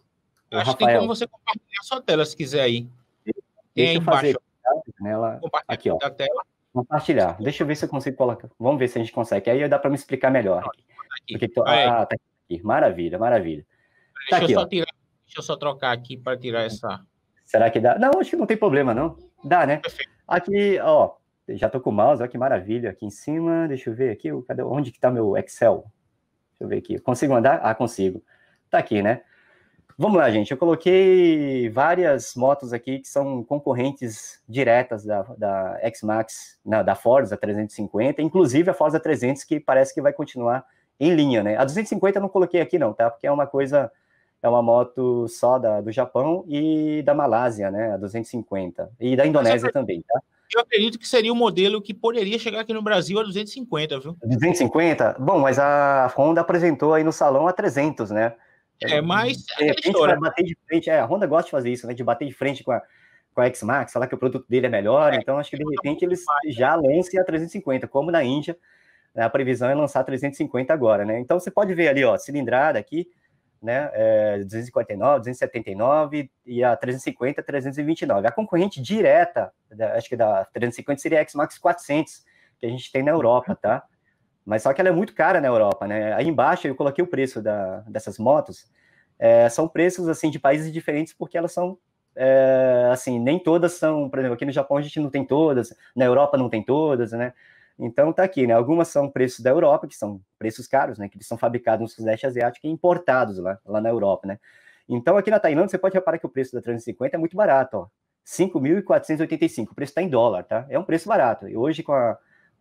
Acho Rafael? que tem como você compartilhar a sua tela, se quiser aí. Deixa é eu embaixo. fazer nela aqui, ó. Compartilhar. Deixa eu ver se eu consigo colocar. Vamos ver se a gente consegue. Aí dá para me explicar melhor. Aqui. ah, tá aqui. Maravilha, maravilha. Tá aqui, ó. Tirar, deixa eu só trocar aqui para tirar essa. Será que dá? Não, acho que não tem problema, não. Dá, né? Aqui, ó, já tô com o mouse, olha que maravilha. Aqui em cima, deixa eu ver aqui, cadê, onde que tá meu Excel? Deixa eu ver aqui. Consigo andar? Ah, consigo. Tá aqui, né? Vamos lá, gente. Eu coloquei várias motos aqui que são concorrentes diretas da, da X-Max, da Forza 350, inclusive a Forza 300, que parece que vai continuar em linha, né? A 250 eu não coloquei aqui, não, tá? Porque é uma coisa, é uma moto só da, do Japão e da Malásia, né? A 250. E da Indonésia também, tá? Eu acredito que seria o um modelo que poderia chegar aqui no Brasil a 250, viu? 250? Bom, mas a Honda apresentou aí no salão a 300, né? É, é, mas. É, história. Bater de frente, é, a Honda gosta de fazer isso, né? De bater de frente com a, com a X-Max, falar que o produto dele é melhor. É, então, acho que de é repente eles né. já lancem a 350, como na Índia, né, a previsão é lançar 350 agora, né? Então, você pode ver ali, ó, cilindrada aqui, né? É, 259, 279 e a 350, 329. A concorrente direta, acho que da 350 seria a X-Max 400, que a gente tem na Europa, tá? Mas só que ela é muito cara na Europa, né? Aí embaixo eu coloquei o preço da, dessas motos. É, são preços assim de países diferentes porque elas são é, assim nem todas são, por exemplo, aqui no Japão a gente não tem todas, na Europa não tem todas, né? Então tá aqui, né? Algumas são preços da Europa que são preços caros, né? Que são fabricados no Sudeste Asiático e importados lá, lá na Europa, né? Então aqui na Tailândia você pode reparar que o preço da 350 é muito barato, ó. 5.485, o preço está em dólar, tá? É um preço barato. E hoje com a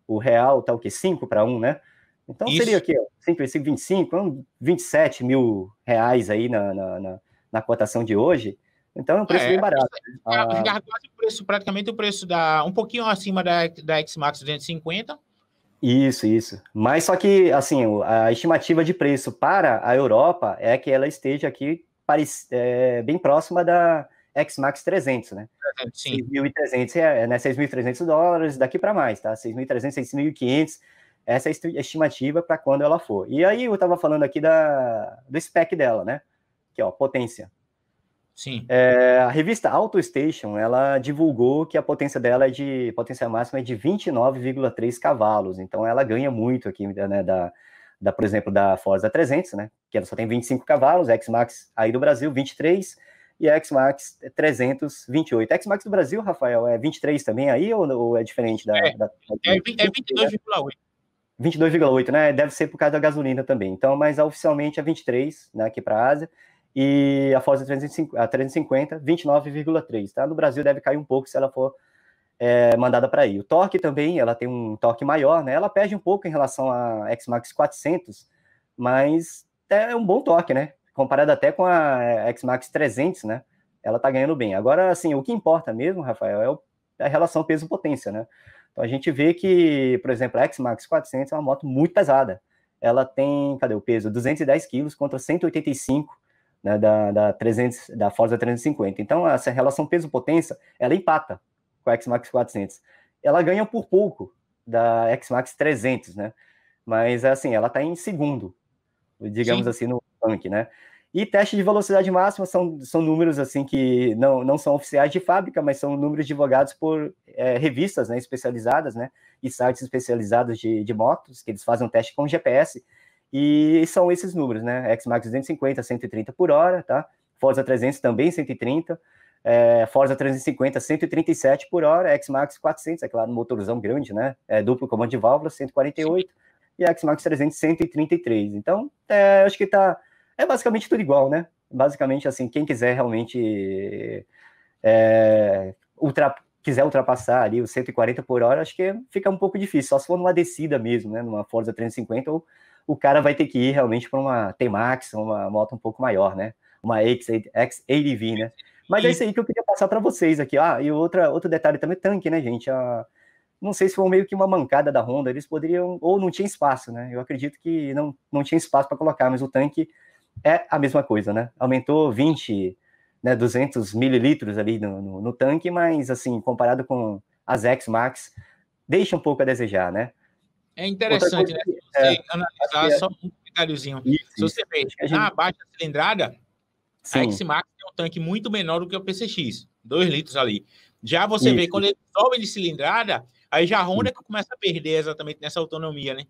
o real tá o quê? 5 para 1, né? Então Isso. seria aqui, ó, 5 vezes 5, 25, 27 mil reais aí na, na, na, na cotação de hoje. Então é um preço é, bem barato. já ah. quase o preço, praticamente o preço da. um pouquinho acima da, da X-Max 250. Isso, isso. Mas só que, assim, a estimativa de preço para a Europa é que ela esteja aqui é, bem próxima da, X-Max 300, né? Sim. 6.300, é, é, né? 6.300 dólares daqui para mais, tá? 6.300, 6.500, essa é a estimativa para quando ela for. E aí eu estava falando aqui da, do spec dela, né? Que ó, potência. Sim. É, a revista Auto Station, ela divulgou que a potência dela é de potência máxima é de 29,3 cavalos. Então ela ganha muito aqui, né, da, da por exemplo, da Forza 300, né? Que ela só tem 25 cavalos, X-Max aí do Brasil 23 e a Xmax 328. É a Xmax do Brasil, Rafael, é 23 também aí ou, ou é diferente da. É, da, é, é 22,8. 22,8, né? Deve ser por causa da gasolina também. Então, mas oficialmente é 23, né, aqui para a Ásia. E a Forza 350, 29,3, tá? No Brasil deve cair um pouco se ela for é, mandada para aí. O torque também, ela tem um torque maior, né? Ela perde um pouco em relação à Xmax 400, mas é um bom torque, né? comparado até com a eh, X-Max 300, né? Ela tá ganhando bem. Agora, assim, o que importa mesmo, Rafael, é, é a relação peso-potência, né? Então a gente vê que, por exemplo, a X-Max 400 é uma moto muito pesada. Ela tem, cadê o peso? 210 quilos contra 185 né, da, da, 300, da Forza 350. Então essa relação peso-potência, ela empata com a X-Max 400. Ela ganha por pouco da X-Max 300, né? Mas, assim, ela tá em segundo, digamos Sim. assim, no, punk, né? E teste de velocidade máxima são, são números assim que não, não são oficiais de fábrica, mas são números divulgados por é, revistas né, especializadas, né? E sites especializados de, de motos, que eles fazem um teste com GPS. E são esses números, né? X-Max 250, 130 por hora, tá? Forza 300 também 130. É, Forza 350, 137 por hora. X-Max 400, é claro, um motorzão grande, né? É, duplo comando de válvula, 148. E X-Max 300, 133. Então, é, acho que tá é basicamente tudo igual, né? Basicamente, assim, quem quiser realmente é, ultra, quiser ultrapassar ali os 140 por hora, acho que fica um pouco difícil, só se for numa descida mesmo, né? Numa Forza 350, ou o cara vai ter que ir realmente para uma T-Max, uma moto um pouco maior, né? Uma x 8 v né? Mas é isso aí que eu queria passar para vocês aqui. Ah, e outra, outro detalhe também, tanque, né, gente? Ah, não sei se foi meio que uma mancada da Honda, eles poderiam, ou não tinha espaço, né? Eu acredito que não, não tinha espaço para colocar, mas o tanque é a mesma coisa, né? Aumentou 20, né, 200 mililitros ali no, no, no tanque, mas assim, comparado com as X-Max, deixa um pouco a desejar, né? É interessante, né? coisa, né? Se você é, analisar é, só um detalhezinho. Isso, Se você vê gente... na baixa cilindrada, Sim. a X-Max é um tanque muito menor do que o PCX, 2 litros ali. Já você isso. vê quando ele sobe de cilindrada, aí já a Honda que começa a perder exatamente nessa autonomia, né?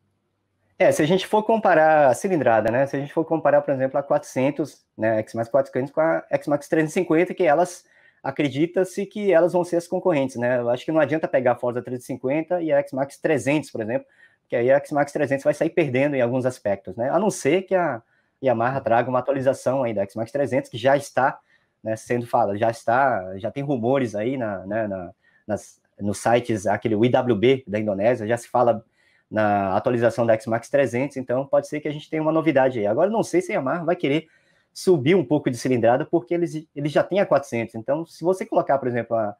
É, se a gente for comparar a cilindrada, né? Se a gente for comparar, por exemplo, a 400, né, X-Max 400 com a X-Max 350, que elas acredita-se que elas vão ser as concorrentes, né? Eu acho que não adianta pegar a Forza 350 e a X-Max 300, por exemplo, que aí a X-Max 300 vai sair perdendo em alguns aspectos, né? A não ser que a Yamaha traga uma atualização aí da X-Max 300, que já está né, sendo fala, já está, já tem rumores aí na, né, na, nas, nos sites, aquele IWB da Indonésia, já se fala na atualização da Xmax 300, então pode ser que a gente tenha uma novidade aí. Agora não sei se a Yamaha vai querer subir um pouco de cilindrada, porque eles, eles já têm a 400, então se você colocar, por exemplo, a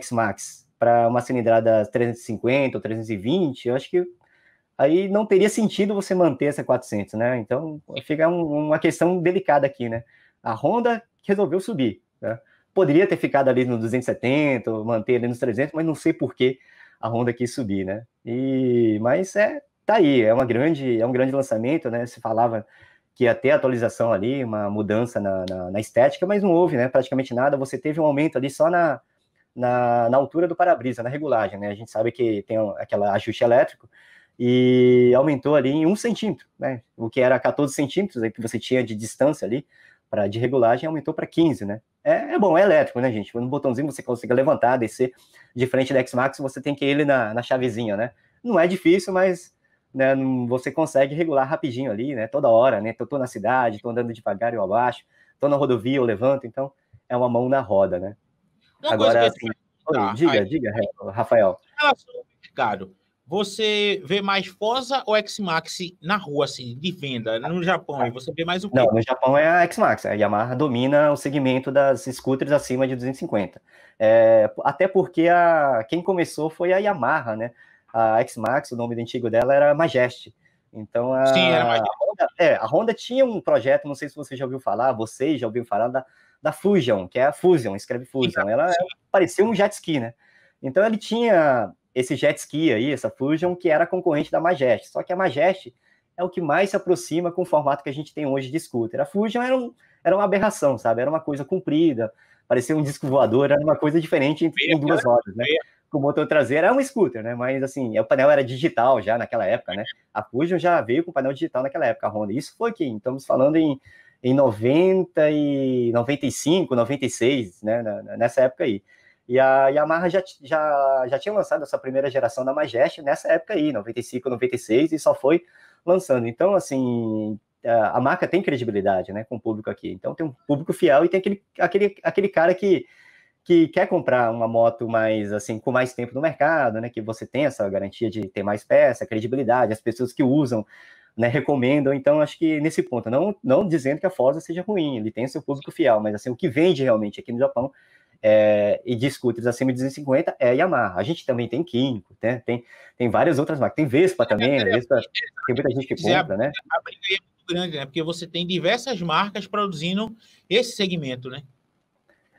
Xmax para uma cilindrada 350 ou 320, eu acho que aí não teria sentido você manter essa 400, né? Então fica um, uma questão delicada aqui, né? A Honda resolveu subir, né? Poderia ter ficado ali no 270, manter ali nos 300, mas não sei por que a Honda quis subir, né? E mas é tá aí, é uma grande é um grande lançamento, né? Se falava que ia ter atualização ali, uma mudança na, na, na estética, mas não houve, né? Praticamente nada. Você teve um aumento ali só na, na, na altura do para-brisa, na regulagem, né? A gente sabe que tem aquela ajuste elétrico e aumentou ali em um centímetro, né? O que era 14 centímetros aí que você tinha de distância ali para de regulagem aumentou para 15, né? É, é bom, é elétrico, né, gente? No botãozinho você consiga levantar, descer de frente da X-Max, você tem que ele na, na chavezinha, né? Não é difícil, mas né, você consegue regular rapidinho ali, né? Toda hora, né? Eu tô na cidade, tô andando devagar pagário abaixo, tô na rodovia, eu levanto, então é uma mão na roda, né? Uma Agora, assim, oi, diga, aí, diga, Rafael. Ah, é sou você vê mais Fosa ou X-Max na rua, assim, de venda, no Japão? Você vê mais o quê? Não, no Japão é a X-Max. A Yamaha domina o segmento das scooters acima de 250. É, até porque a, quem começou foi a Yamaha, né? A X-Max, o nome antigo dela era Majeste. Então, a, Sim, era Majeste. A Honda, é, a Honda tinha um projeto, não sei se você já ouviu falar, vocês já ouviram falar, da, da Fusion, que é a Fusion, escreve Fusion. Ela, parecia um jet ski, né? Então, ele tinha esse jet ski aí, essa Fusion, que era concorrente da Majeste. Só que a Majeste é o que mais se aproxima com o formato que a gente tem hoje de scooter. A Fusion era, um, era uma aberração, sabe? Era uma coisa comprida, parecia um disco voador, era uma coisa diferente em duas rodas, né? Com motor traseiro, era um scooter, né? Mas assim, é, o painel era digital já naquela época, né? A Fusion já veio com painel digital naquela época, a Honda. Isso foi que estamos falando em, em 90 e 95, 96, né? Nessa época aí. E a Yamaha já, já, já tinha lançado essa primeira geração da Majeste nessa época aí, 95, 96, e só foi lançando. Então, assim, é, a marca tem credibilidade, né, com o público aqui. Então, tem um público fiel e tem aquele, aquele, aquele cara que, que quer comprar uma moto mais, assim, com mais tempo no mercado, né, que você tem essa garantia de ter mais peça, credibilidade, as pessoas que usam, né, recomendam. Então, acho que nesse ponto, não, não dizendo que a Forza seja ruim, ele tem seu público fiel, mas, assim, o que vende realmente aqui no Japão é, e de scooters acima de 250 é a Yamaha. A gente também tem Químico, né? tem, tem várias outras marcas. Tem Vespa também, Vespa, tem muita gente que compra, né? A briga é muito grande, né? Porque você tem diversas marcas produzindo esse segmento, né?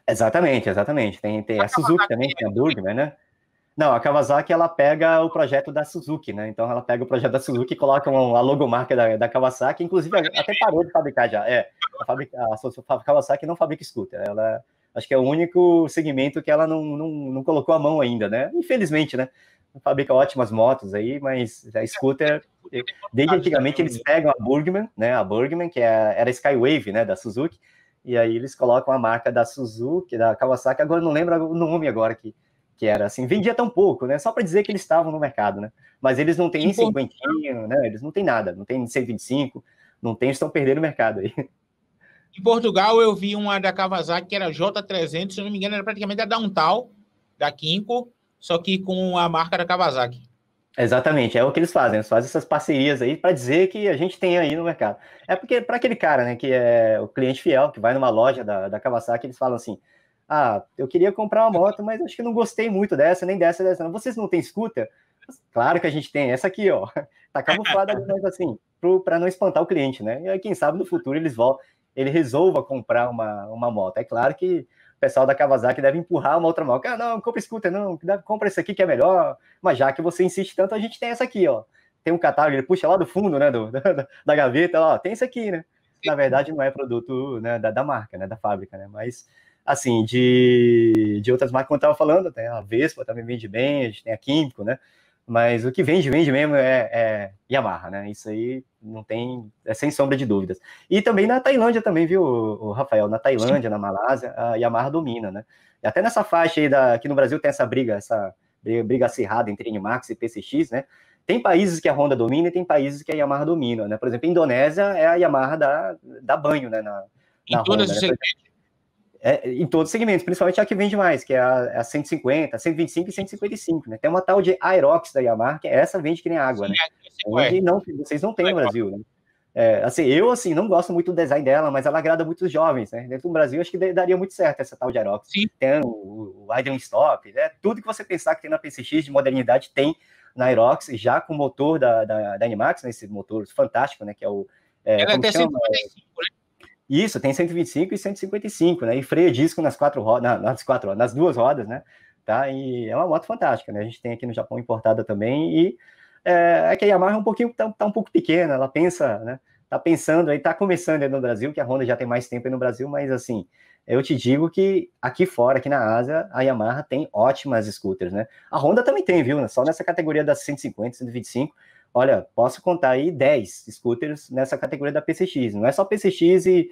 Exatamente, exatamente. Tem, tem a, a Suzuki também, tem a é Burgman, né? Não, a Kawasaki ela pega o projeto da Suzuki, né? Então ela pega o projeto da Suzuki e coloca uma, a logomarca da, da Kawasaki, inclusive até parou de fabricar já. É, a, fabrica, a Kawasaki não fabrica scooter, ela Acho que é o único segmento que ela não, não, não colocou a mão ainda, né? Infelizmente, né? Fabrica ótimas motos aí, mas a scooter, desde antigamente eles pegam a Burgman, né? A Burgman, que é, era a Skywave, né? Da Suzuki, e aí eles colocam a marca da Suzuki, da Kawasaki, agora não lembro o nome agora que, que era assim, vendia tão pouco, né? Só para dizer que eles estavam no mercado, né? Mas eles não têm nem cinquentinho, né? Eles não têm nada, não tem 125, não tem, estão perdendo o mercado aí. Em Portugal, eu vi uma da Kawasaki que era J300, se não me engano, era praticamente a Downtown da Kinko, só que com a marca da Kawasaki. Exatamente, é o que eles fazem, eles fazem essas parcerias aí para dizer que a gente tem aí no mercado. É porque para aquele cara, né, que é o cliente fiel, que vai numa loja da, da Kawasaki, eles falam assim: "Ah, eu queria comprar uma moto, mas acho que não gostei muito dessa, nem dessa, dessa. Vocês não têm escuta?" Claro que a gente tem, essa aqui, ó. *laughs* Tá camuflada, mas assim, para não espantar o cliente, né? E aí, quem sabe no futuro eles voltam ele resolva comprar uma, uma moto. É claro que o pessoal da Kawasaki deve empurrar uma outra moto. Ah, não, compra scooter, não, compra esse aqui que é melhor. Mas já que você insiste tanto, a gente tem essa aqui, ó. Tem um catálogo, ele puxa lá do fundo, né, do, *laughs* da, da gaveta, ó, tem isso aqui, né? Na verdade, não é produto né, da, da marca, né, da fábrica, né? Mas assim, de, de outras marcas, como eu estava falando, né? a Vespa também vende bem, a gente tem a Químico, né? Mas o que vende, vende mesmo é, é Yamaha, né? Isso aí não tem, é sem sombra de dúvidas. E também na Tailândia também, viu, o Rafael? Na Tailândia, na Malásia, a Yamaha domina, né? E até nessa faixa aí, da, aqui no Brasil tem essa briga, essa briga acirrada entre NMAX e PCX, né? Tem países que a Honda domina e tem países que a Yamaha domina, né? Por exemplo, a Indonésia é a Yamaha da, da banho, né? Na, na em Honda, todas né? é, em todos os segmentos, principalmente a que vende mais, que é a, a 150, a 125 e 155, né? Tem uma tal de Aerox da Yamaha, que essa vende que nem água, Sim, né? Hoje é, é. não, vocês não têm no Brasil, né? É, assim, eu assim não gosto muito do design dela, mas ela agrada muito os jovens, né? Dentro do Brasil, acho que daria muito certo essa tal de Aerox. Sim. Tem o, o Idling Stop, né? Tudo que você pensar que tem na PCX de modernidade tem na Aerox, já com o motor da, da, da Animax, né? Esse motor fantástico, né? Que é o. É, ela é até 155, né? Isso, tem 125 e 155, né? E freio disco nas quatro rodas, nas quatro nas duas rodas, né? Tá? E é uma moto fantástica, né? A gente tem aqui no Japão importada também e é, é que a Yamaha é um pouquinho tá, tá, um pouco pequena, ela pensa, né? Tá pensando aí, tá começando aí no Brasil, que a Honda já tem mais tempo aí no Brasil, mas assim, eu te digo que aqui fora, aqui na Ásia, a Yamaha tem ótimas scooters, né? A Honda também tem, viu? Só nessa categoria das 150, 125, olha, posso contar aí 10 scooters nessa categoria da PCX. Não é só PCX e,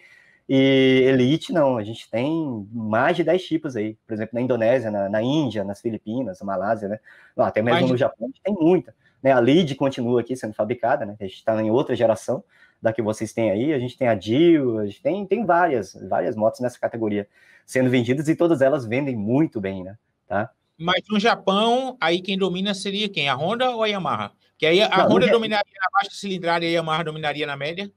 e Elite, não. A gente tem mais de 10 tipos aí. Por exemplo, na Indonésia, na, na Índia, nas Filipinas, na Malásia, né? até mesmo no Japão, tem muita. Né? A Lead continua aqui sendo fabricada, né? A gente está em outra geração da que vocês têm aí. A gente tem a Dio, a gente tem, tem várias, várias motos nessa categoria sendo vendidas e todas elas vendem muito bem, né? Tá? Mas no Japão, aí quem domina seria quem? A Honda ou a Yamaha? Que aí a não, Honda no... dominaria na baixa cilindrada e a Yamaha dominaria na média?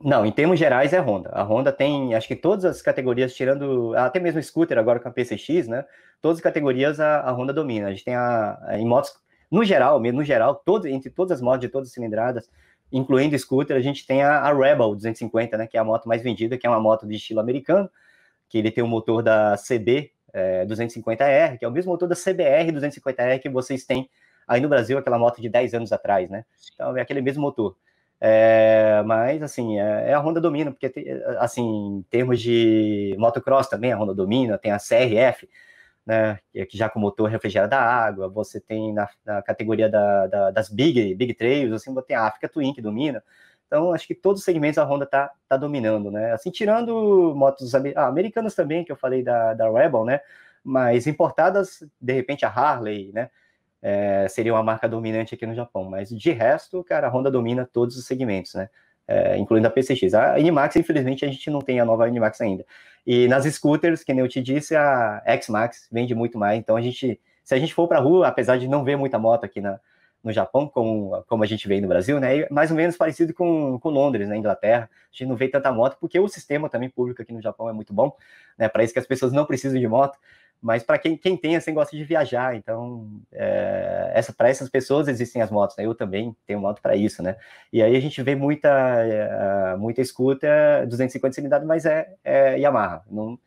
Não, em termos gerais é Honda. A Honda tem, acho que todas as categorias, tirando ah, até mesmo o scooter agora com a PCX, né? Todas as categorias a, a Honda domina. A gente tem a, a em motos, no geral, mesmo no geral, todo, entre todas as motos de todas as cilindradas, incluindo scooter, a gente tem a, a, Rebel 250, né? Que é a moto mais vendida, que é uma moto de estilo americano, que ele tem o um motor da CB é, 250R, que é o mesmo motor da CBR 250R que vocês têm aí no Brasil aquela moto de 10 anos atrás, né? Então é aquele mesmo motor. É, mas assim, é, é a Honda domina, porque assim, em termos de motocross também a Honda domina, tem a CRF, né, é que já com motor refrigerado da água, você tem na, na categoria da, da, das Big, Big Trails, assim, você tem a Africa Twin que domina, então, acho que todos os segmentos a Honda tá, tá dominando, né? Assim, tirando motos ah, americanas também, que eu falei da, da Rebel, né? Mas importadas, de repente, a Harley, né? é, seria uma marca dominante aqui no Japão. Mas de resto, cara, a Honda domina todos os segmentos, né? É, incluindo a PCX. A Animax, infelizmente, a gente não tem a nova Animax ainda. E nas scooters, que nem eu te disse, a X-Max vende muito mais. Então, a gente, se a gente for para a rua, apesar de não ver muita moto aqui na, no Japão, como, como a gente vê no Brasil, né? É mais ou menos parecido com, com Londres, na né? Inglaterra. A gente não vê tanta moto, porque o sistema também público aqui no Japão é muito bom, né? Para isso que as pessoas não precisam de moto. Mas para quem, quem tem, assim, gosta de viajar. Então, é, essa, para essas pessoas existem as motos. Né? Eu também tenho moto para isso, né? E aí a gente vê muita, é, muita escuta, 250 cilindrada, mas é, é Yamaha. Não,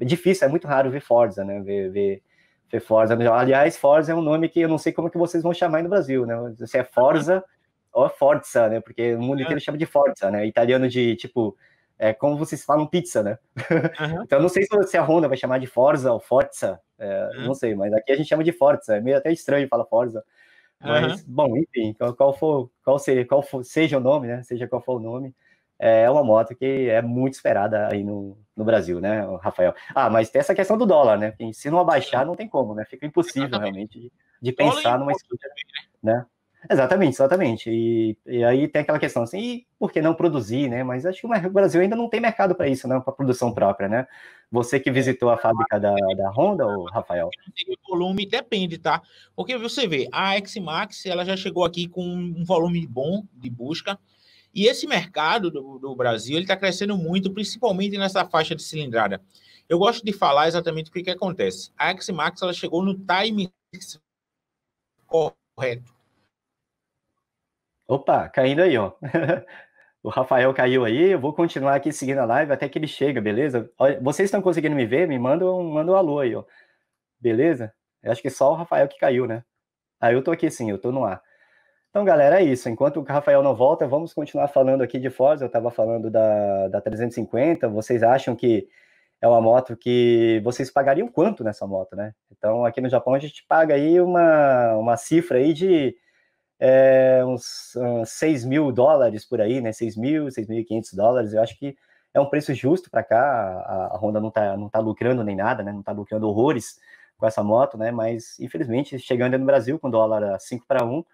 é difícil, é muito raro ver Forza, né? Ver, ver, ver, Forza. Aliás, Forza é um nome que eu não sei como é que vocês vão chamar no Brasil, né? Se é Forza *laughs* ou Forza, né? Porque o mundo é. inteiro chama de Forza, né? Italiano de, tipo, é como vocês falam pizza, né? Uhum. então não sei se a Honda vai chamar de Forza ou Forza, é, uhum. não sei, mas aqui a gente chama de Forza, é meio até estranho falar Forza. Mas, uhum. bom, enfim, qual, for, qual, seja, qual for, seja o nome, né? Seja qual for o nome, é uma moto que é muito esperada aí no, no Brasil, né, Rafael? Ah, mas tem essa questão do dólar, né? Se não abaixar, não tem como, né? Fica impossível realmente de, de pensar numa escuta, né? né? Exatamente, exatamente. E, e aí tem aquela questão assim, e por que não produzir, né? Mas acho que o Brasil ainda não tem mercado para isso, não, para produção própria, né? Você que visitou a fábrica da, da Honda, ou Rafael? O volume depende, tá? Porque você vê, a X-Max, ela já chegou aqui com um volume bom de busca, e esse mercado do, do Brasil, ele está crescendo muito, principalmente nessa faixa de cilindrada. Eu gosto de falar exatamente o que, que acontece. A X-Max, ela chegou no time correto Opa, caindo aí, ó. *laughs* o Rafael caiu aí, eu vou continuar aqui seguindo a live até que ele chega, beleza? Vocês estão conseguindo me ver? Me mandam, manda um alô aí, ó. Beleza? Eu acho que só o Rafael que caiu, né? Aí ah, eu tô aqui sim, eu tô no ar. Então, galera, é isso. Enquanto o Rafael não volta, vamos continuar falando aqui de Forza. Eu estava falando da, da 350. Vocês acham que é uma moto que vocês pagariam quanto nessa moto, né? Então, aqui no Japão, a gente paga aí uma, uma cifra aí de é, uns uh, ah, 6 mil dólares por aí, né? 6 mil, 6.500 dólares. Eu acho que é um preço justo para cá. A, a, Honda não tá, não tá lucrando nem nada, né? Não tá lucrando horrores com essa moto, né? Mas infelizmente chegando no Brasil com dólar cinco 5 para 1,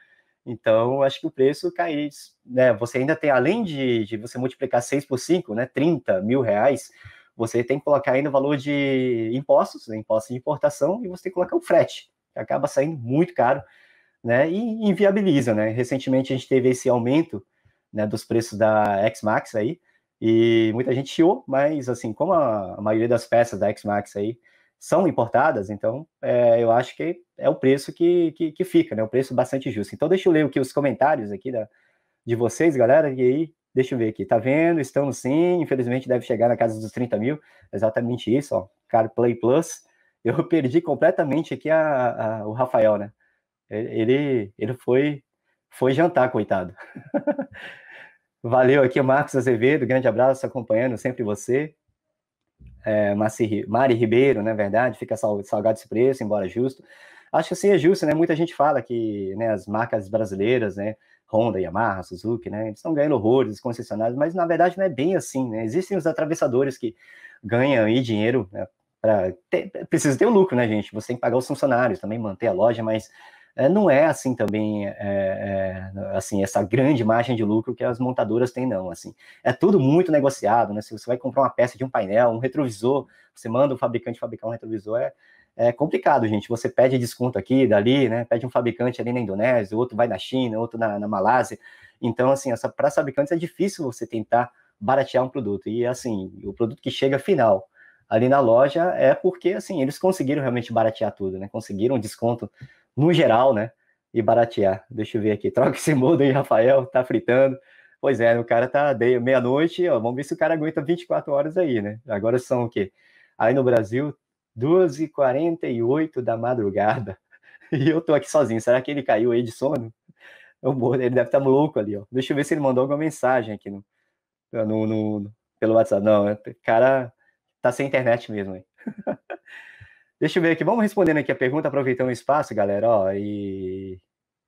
então acho que o preço cai, né? Você ainda tem, além de, de você multiplicar 6 por 5, né? 30 mil reais você tem que colocar ainda o valor de impostos, né, impostos de importação, e você tem que colocar o frete, que acaba saindo muito caro né, e inviabiliza, né? Recentemente a gente teve esse aumento né, dos preços da X-Max aí, e muita gente chiou, mas assim, como a, maioria das peças da X-Max aí são importadas, então é, eu acho que é o preço que, que, que, fica, né? O preço bastante justo. Então deixa eu ler aqui os comentários aqui da, de vocês, galera, e aí deixa eu ver aqui. Tá vendo? Estamos sim, infelizmente deve chegar na casa dos 30 mil, exatamente isso, ó, CarPlay Plus. Eu *laughs* perdi completamente aqui a, a o Rafael, né? Ele, ele foi, foi jantar, coitado. Valeu aqui, Marcos Azevedo, grande abraço, acompanhando sempre você. É, Mari Ribeiro, na né, verdade, fica salgado esse preço, embora justo. Acho que assim é justo, né? Muita gente fala que né, as marcas brasileiras, né? Honda, Yamaha, Suzuki, né? Eles estão ganhando horrores, concessionários, mas na verdade não é bem assim, né? Existem os atravessadores que ganham aí dinheiro, né? ter, precisa ter um lucro, né, gente? Você tem que pagar os funcionários, também manter a loja, mas é, não é assim também é, é, assim essa grande margem de lucro que as montadoras têm não assim é tudo muito negociado né se você vai comprar uma peça de um painel um retrovisor você manda o fabricante fabricar um retrovisor é, é complicado gente você pede desconto aqui dali né pede um fabricante ali na Indonésia outro vai na China outro na, na Malásia então assim essa para fabricantes é difícil você tentar baratear um produto e assim o produto que chega final ali na loja é porque assim eles conseguiram realmente baratear tudo né conseguiram desconto no geral, né? E baratear. Deixa eu ver aqui. *laughs* Troca esse aí, Rafael, tá fritando. Pois é, o cara tá meia-noite, vamos ver se o cara aguenta 24 horas aí, né? Agora são o quê? Aí no Brasil, 2h48 da madrugada. *laughs* E eu tô aqui sozinho. Será que ele caiu aí de sono? Ele deve estar tá louco ali, ó. Deixa eu ver se ele mandou alguma mensagem aqui no, no, no pelo WhatsApp. Não, o é, cara tá sem internet mesmo aí. *laughs* Deixa eu ver aqui, vamos respondendo aqui a pergunta, aproveitando o espaço, galera, ó, e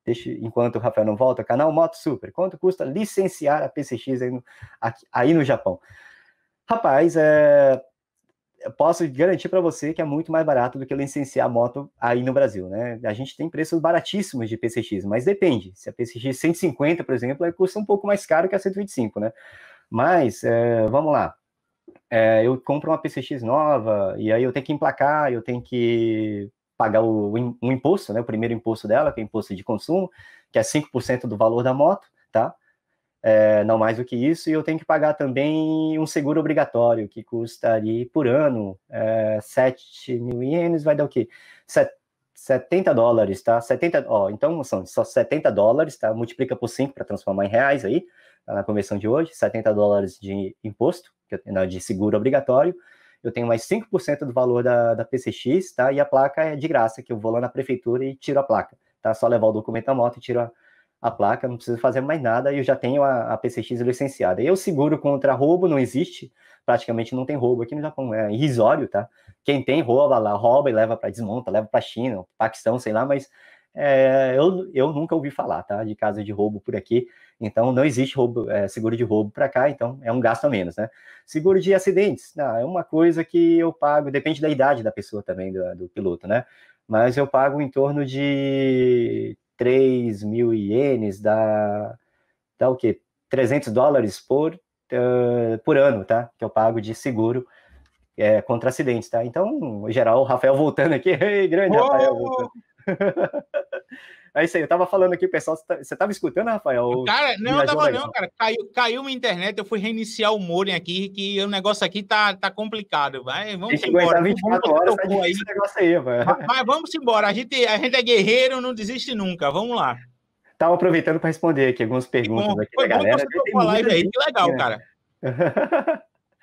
deixa, enquanto o Rafael não volta, canal Moto Super, quanto custa licenciar a PCX aí no, aqui, aí no Japão? Rapaz, é, posso garantir para você que é muito mais barato do que licenciar a moto aí no Brasil, né? A gente tem preços baratíssimos de PCX, mas depende, se a PCX 150, por exemplo, aí custa um pouco mais caro que a 125, né? Mas, é, vamos lá, é, eu compro uma PCX nova, e aí eu tenho que emplacar, eu tenho que pagar o, um imposto, né, o primeiro imposto dela, que é o imposto de consumo, que é 5% do valor da moto, tá? É, não mais do que isso, e eu tenho que pagar também um seguro obrigatório, que custaria por ano é, 7 mil ienes, vai dar o quê? Set, 70 dólares, tá? 70, ó, então são só 70 dólares, tá? Multiplica por 5 para transformar em reais aí, Tá na conversão de hoje, 70 dólares de imposto, de seguro obrigatório, eu tenho mais 5% do valor da, da PCX, tá? E a placa é de graça, que eu vou lá na prefeitura e tiro a placa, tá? Só levar o documento da moto e tiro a, a placa, não preciso fazer mais nada, e eu já tenho a, a PCX licenciada. Eu seguro contra roubo, não existe, praticamente não tem roubo aqui no Japão, é irrisório, tá? Quem tem rouba lá, rouba e leva para desmonta, leva para China, Paquistão, sei lá, mas é, eu, eu nunca ouvi falar, tá? De casa de roubo por aqui. Então, não existe roubo, é, seguro de roubo para cá, então é um gasto a menos, né? Seguro de acidentes, não, é uma coisa que eu pago, depende da idade da pessoa também, do, do piloto, né? Mas eu pago em torno de 3 mil ienes, dá, dá o quê? 300 dólares por, uh, por ano, tá? Que eu pago de seguro é, contra acidentes, tá? Então, em geral, o Rafael voltando aqui, *laughs* grande Rafael voltando. *laughs* É isso aí, eu tava falando aqui, pessoal. Tá, você tava escutando, Rafael? Cara, não, eu tava não, cara. Caiu, caiu minha internet, eu fui reiniciar o modem aqui, que o negócio aqui tá, tá complicado. Vai, vamos Tem embora. 24 vamos horas, tá aí. negócio aí, velho. Mas, mas vamos embora. A gente, a gente é guerreiro, não desiste nunca. Vamos lá. Tava aproveitando para responder aqui algumas perguntas bom, aqui foi da bom galera. Que, live aí, que legal, cara.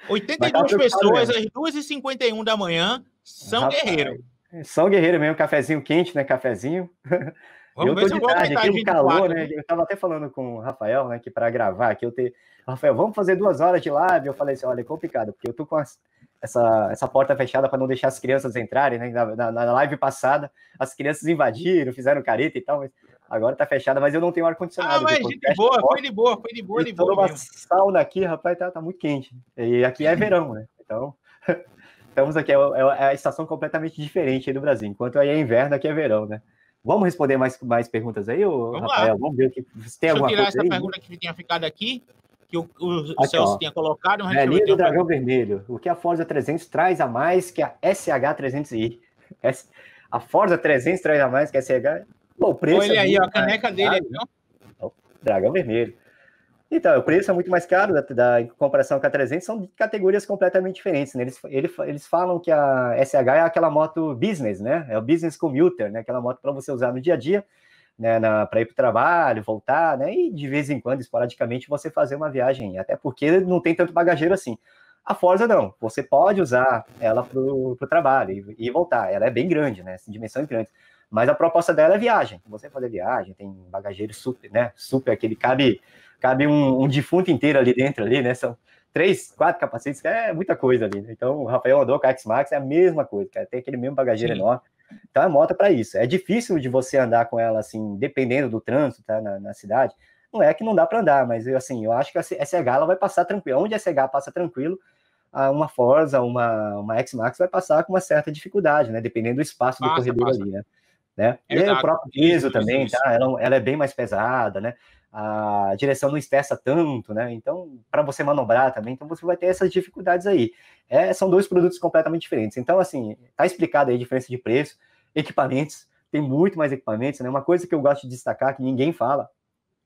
82 né? *laughs* tá pessoas, às 2h51 da manhã, são Rapaz. guerreiros. É só o Guerreiro mesmo, cafezinho quente, né? Cafezinho. *laughs* Vamos eu tô de tarde aqui, calor, quatro, né, né? Eu tava até falando com o Rafael, né? Que para gravar aqui eu tenho. Rafael, vamos fazer duas horas de live. Eu falei assim: olha, é complicado, porque eu tô com as... essa, essa porta fechada para não deixar as crianças entrarem, né? Na, na, na, live passada, as crianças invadiram, fizeram careta e tal, mas agora tá fechada, mas eu não tenho ah, ar-condicionado. Ah, mas de boa, foi de boa, foi de boa, de boa. Tô numa mesmo. sauna aqui, rapaz, tá, tá muito quente. E aqui é verão, né? Então estamos aqui, é, é, é a estação completamente diferente do Brasil. Enquanto aí é inverno, aqui é verão, né? Vamos responder mais, mais perguntas aí, ô, Vamos Rafael? Lá. Vamos ver o que se tem Deixa alguma eu tirar essa aí? pergunta que tinha ficado aqui, que o, o aqui, Celso ó. tinha colocado. Mas é, linha do Dragão Vermelho. O que a Forza 300 traz a mais que a SH300i? A Forza 300 traz a mais que a SH? Bom, preço. Olha ali, é aí, ó, a caneca dele, aí, não? Dragão Vermelho. Então, o preço é muito mais caro da, da em comparação com a 300, são categorias completamente diferentes, né? Eles, eles falam que a SH é aquela moto business, né? É o business commuter, né? Aquela moto para você usar no dia a dia, né? Para ir para o trabalho, voltar, né? E de vez em quando, esporadicamente, você fazer uma viagem, até porque não tem tanto bagageiro assim. A Forza não, você pode usar ela para o trabalho e, e, voltar. Ela é bem grande, né? dimensões é grandes. Mas a proposta dela é viagem. Você fazer viagem, tem bagageiro super, né? Super, aquele cabe, cabe um, um defunto inteiro ali dentro, ali, né? São três, quatro capacetes, é muita coisa ali. Né? Então, o Rafael andou com a X-Max, é a mesma coisa, cara. Tem aquele mesmo bagageiro Sim. enorme. Então, é moto para isso. É difícil de você andar com ela, assim, dependendo do trânsito, tá? Na, na cidade. Não é que não dá para andar, mas eu, assim, eu acho que a SH ela vai passar tranquilo. Onde a SH passa tranquilo, uma Forza, uma, uma X-Max vai passar com uma certa dificuldade, né? Dependendo do espaço passa, do corredor passa. ali, né? né? E o próprio peso também, tá? Ela, é ela, é bem mais pesada, né? A direção não espessa tanto, né? Então, para você manobrar também, então você vai ter essas dificuldades aí. É, são dois produtos completamente diferentes. Então, assim, tá explicado aí a diferença de preço, equipamentos, tem muito mais equipamentos, né? Uma coisa que eu gosto de destacar que ninguém fala,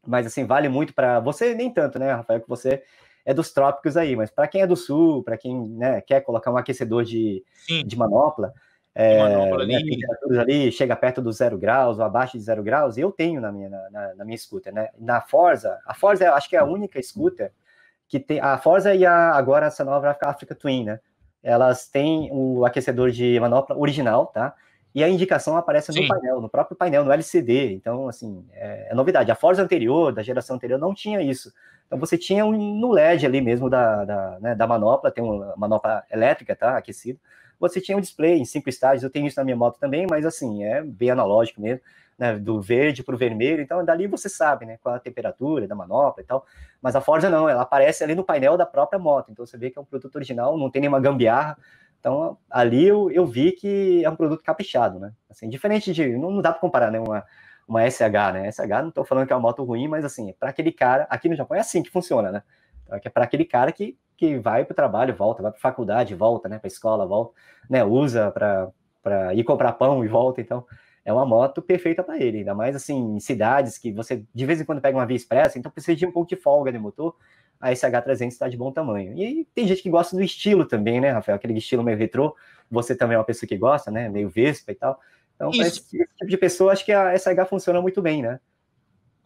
mas assim, vale muito para você nem tanto, né, Rafael, que você é dos trópicos aí, mas para quem é do sul, para quem né, quer colocar um aquecedor de, de manopla, é, né, temperaturas ali, chega perto dos zero graus ou abaixo de zero graus, eu tenho na minha, na, na minha scooter, né? Na Forza, a Forza acho que é a única scooter que tem, a Forza e a, agora essa nova Africa Twin, né? Elas têm o aquecedor de manopla original, tá? E a indicação aparece Sim. no painel, no próprio painel, no LCD. Então, assim, é, é, novidade. A Forza anterior, da geração anterior, não tinha isso. Então, você tinha um, no LED ali mesmo da, da, né, da manopla, tem uma manopla elétrica, tá? Aquecida você tinha um display em cinco estágios, eu tenho isso na minha moto também, mas assim, é bem analógico mesmo, né, do verde para o vermelho, então dali você sabe, né, qual é a temperatura da manopla e tal, mas a Forza não, ela aparece ali no painel da própria moto, então você vê que é um produto original, não tem nenhuma gambiarra, então ali eu, eu vi que é um produto caprichado, né, assim, diferente de, não, não dá para comparar, né, uma, uma SH, né, SH não estou falando que é uma moto ruim, mas assim, é para aquele cara, aqui no Japão é assim que funciona, né, então, é, é para aquele cara que que vai para o trabalho, volta, vai para faculdade, volta, né, para escola, volta, né, usa para ir comprar pão e volta, então é uma moto perfeita para ele, ainda mais assim em cidades que você de vez em quando pega uma via expressa, então precisa de um pouco de folga de motor. A SH300 está de bom tamanho. E tem gente que gosta do estilo também, né, Rafael? Aquele estilo meio retrô. Você também é uma pessoa que gosta, né? Meio Vespa e tal. Então, esse tipo de pessoa, acho que a SH funciona muito bem, né?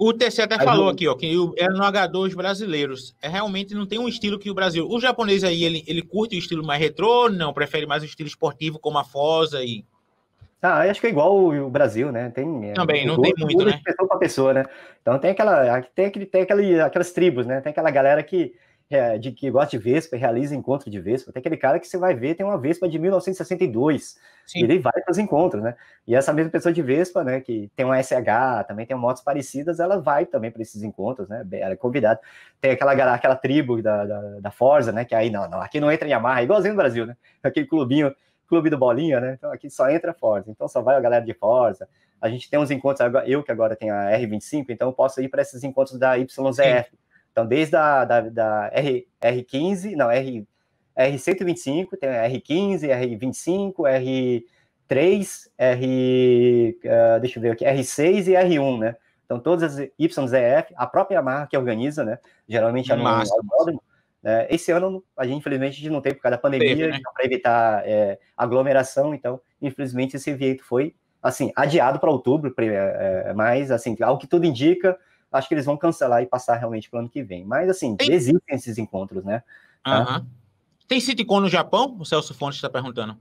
O TC até falou eu... aqui, ó, que era é no H2 brasileiros. É, realmente não tem um estilo que o Brasil. O japonês aí, ele, ele curte o estilo mais retrô, não? Prefere mais o estilo esportivo, como a Fosa e. Ah, acho que é igual o Brasil, né? Tem, é, Também, não tem muito, é né? De pessoa para pessoa, né? Então tem aquela. Tem, aquele, tem aquele, aquelas tribos, né? Tem aquela galera que é, de que gosta de Vespa e realiza encontro de Vespa. Tem aquele cara que você vai ver, tem uma Vespa de 1962. Sim. E ele vai para os encontros, né? E essa mesma pessoa de Vespa, né, que tem uma SH, também tem motos parecidas, ela vai também para esses encontros, né? Ela é convidada. Tem aquela, aquela tribo da, da, da Forza, né? Que aí não, não, aqui não entra em Yamaha, igualzinho no Brasil, né? Aquele clubinho clube do Bolinha, né? Então aqui só entra Forza, então só vai a galera de Forza. A gente tem uns encontros, eu que agora tenho a R25, então eu posso ir para esses encontros da YZF. Sim. Então, desde a da, da R, R15, não, R, R125, tem R15, R25, R3, R, uh, deixa eu ver aqui, R6 e R1, né? Então, todas as YZF, a própria marca que organiza, né? Geralmente é no autódromo. Né? Esse ano, a gente, infelizmente, a gente não tem por causa da pandemia, né? para evitar é, aglomeração. Então, infelizmente, esse evento foi, assim, adiado para outubro, é, eh, mas, assim, ao que tudo indica, acho que eles vão cancelar e passar realmente para o ano que vem. Mas, assim, Tem... existem esses encontros, né? Uhum. Tem CityCon no Japão? O Celso Fontes está perguntando.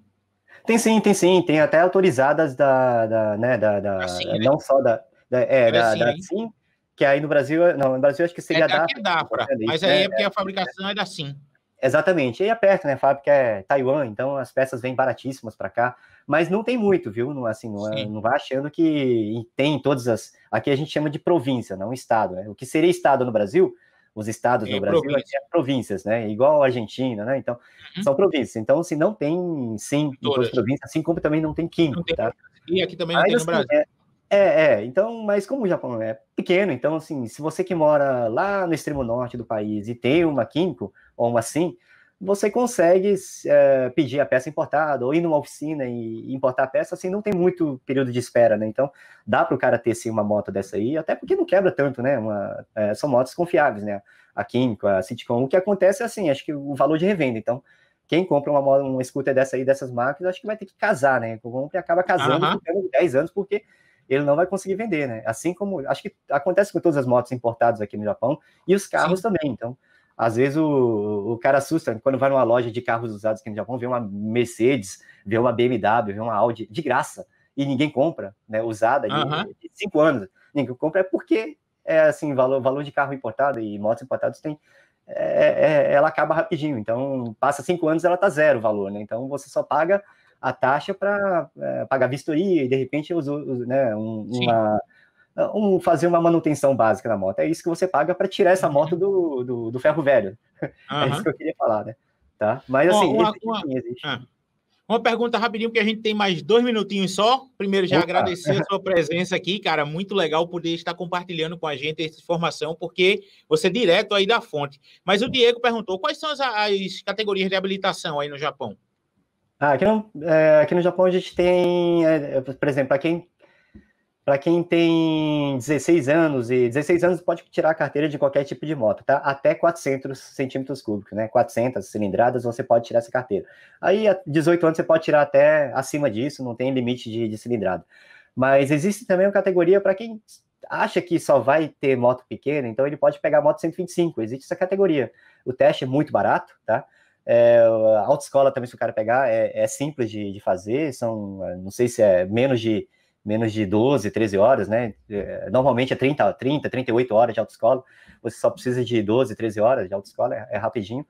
Tem sim, tem sim, tem até autorizadas da, da né, da, da assim, não né? só da, da é, da, da sim, que aí no Brasil, não, no Brasil acho que seria é da, é da, Dafra, é mas né? aí né? é porque a fabricação é, é da Sim. Exatamente, e aperta, né, a fábrica é Taiwan, então as peças vêm baratíssimas para cá, mas não tem muito, viu? Não, assim, não, é, não vai achando que tem todas as. Aqui a gente chama de província, não estado, né? O que seria estado no Brasil? Os estados é, no Brasil província. é províncias, né? Igual a Argentina, né? Então, uhum. são províncias. Então, se assim, não tem sim todas províncias, assim como também não tem quinto, tá? E aqui também não tem no assim, Brasil. É, é, é, então, mas como o Japão é pequeno, então, assim, se você que mora lá no extremo norte do país e tem uma Kinko ou uma Sim, você consegue é, pedir a peça importada ou ir numa oficina e importar a peça, assim, não tem muito período de espera, né? Então, dá para o cara ter, sim, uma moto dessa aí, até porque não quebra tanto, né? Uma, é, são motos confiáveis, né? A Químico, a Citicon, o que acontece é assim, acho que o valor de revenda, então, quem compra uma, moto, um scooter dessa aí, dessas marcas, acho que vai ter que casar, né? Compre e acaba casando uhum. por 10 anos, porque ele não vai conseguir vender, né? Assim como acho que acontece com todas as motos importadas aqui no Japão e os carros Sim. também. Então, às vezes o, o cara assusta né? quando vai numa loja de carros usados que no Japão, vê uma Mercedes, vê uma BMW, vê uma Audi de graça e ninguém compra, né? Usada uhum. de, cinco anos, ninguém compra é porque é assim valor valor de carro importado e motos importadas tem é, é, ela acaba rapidinho, então passa cinco anos ela tá zero o valor, né? Então você só paga a taxa para é, pagar vistoria e de repente usou, né, um, uma fazer uma manutenção básica na moto. É isso que você paga para tirar essa moto do, do, do ferro velho. Uhum. *laughs* É isso que eu queria falar, né? Tá? Mas assim, uma, uma, existe. Ah. uma pergunta rapidinho, porque a gente tem mais dois minutinhos só. Primeiro, já Opa. agradecer a sua presença aqui, cara. Muito legal poder estar compartilhando com a gente essa informação, porque você é direto aí da fonte. Mas o Diego perguntou: quais são as, as categorias de habilitação aí no Japão? Ah, aqui, no, é, aqui no Japão a gente tem, é, por exemplo, para quem para quem tem 16 anos, e 16 anos pode tirar a carteira de qualquer tipo de moto, tá? Até 400 centímetros cúbicos, né? 400 cilindradas você pode tirar essa carteira. Aí, a 18 anos, você pode tirar até acima disso, não tem limite de, de cilindrada. Mas existe também uma categoria para quem acha que só vai ter moto pequena, então ele pode pegar a moto 125, existe essa categoria. O teste é muito barato, tá? É, a autoescola também, se o cara pegar, é, é simples de, de, fazer, são, não sei se é menos de menos de 12, 13 horas, né? É, normalmente é 30, 30, 38 horas de autoescola. Você só precisa de 12, 13 horas de autoescola, é, é rapidinho.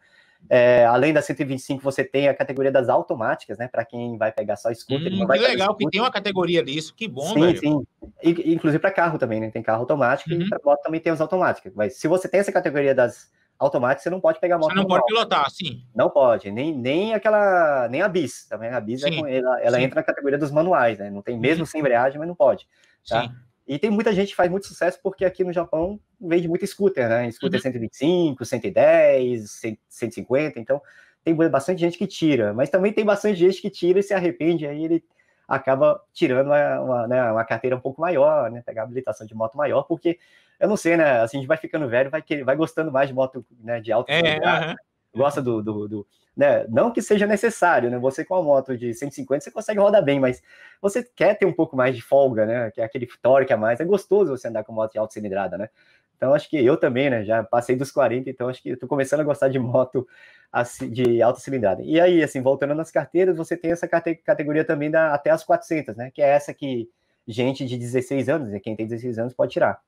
É, além da 125, você tem a categoria das automáticas, né? Para quem vai pegar só scooter. Hum, que legal que tem uma categoria disso, que bom, sim, velho. Sim, sim. Inclusive para carro também, né? Tem carro automático uhum. e para moto também tem as automáticas. Mas se você tem essa categoria das automático você não pode pegar moto. Você não normal. pode pilotar, sim. Não pode, nem, nem aquela, nem a bis, também a bis, é sim, ela, ela entra na categoria dos manuais, né? Não tem mesmo sim. Uhum. sem embreagem, mas não pode, tá? Sim. E tem muita gente que faz muito sucesso porque aqui no Japão vende muito scooter, né? Scooter uhum. 125, 110, 150, então tem bastante gente que tira, mas também tem bastante gente que tira e se arrepende, aí ele acaba tirando uma, uma, né, uma carteira um pouco maior, né? Pegar habilitação de moto maior, porque eu não sei, né? Assim, a gente vai ficando velho, vai, querer, vai gostando mais de moto né, de alta é, uh -huh. Gosta do, do, do, né? Não que seja necessário, né? Você com a moto de 150 você consegue rodar bem, mas você quer ter um pouco mais de folga, né? Que é aquele torque a mais. É gostoso você andar com moto de alta cilindrada, né? Então acho que eu também, né? Já passei dos 40, então acho que estou começando a gostar de moto assim, de alta cilindrada. E aí, assim, voltando nas carteiras, você tem essa categoria também da até as 400, né? Que é essa que gente de 16 anos, né? quem tem 16 anos pode tirar.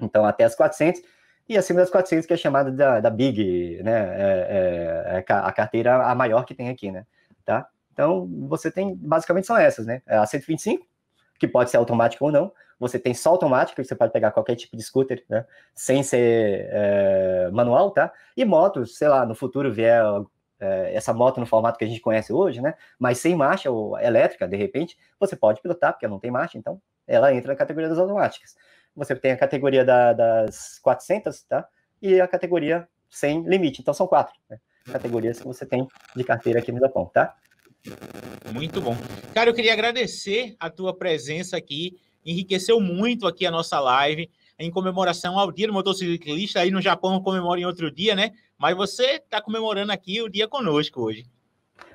Então, até as 400 e acima das 400 que é chamada da, da Big, né? É, é, é a carteira a maior que tem aqui, né? Tá? Então, você tem, basicamente são essas, né? É a 125, que pode ser automática ou não. Você tem só automática, que você pode pegar qualquer tipo de scooter, né? Sem ser é, manual, tá? E motos, sei lá, no futuro vier é, essa moto no formato que a gente conhece hoje, né? Mas sem marcha ou elétrica, de repente, você pode pilotar, porque não tem marcha, então ela entra na categoria das automáticas. Você tem a categoria da, das 400, tá? E a categoria sem limite. Então são quatro né? categorias que você tem de carteira aqui no Japão, tá? Muito bom. Cara, eu queria agradecer a tua presença aqui. Enriqueceu muito aqui a nossa live em comemoração ao Dia do Motociclista. Aí no Japão comemora em outro dia, né? Mas você está comemorando aqui o dia conosco hoje.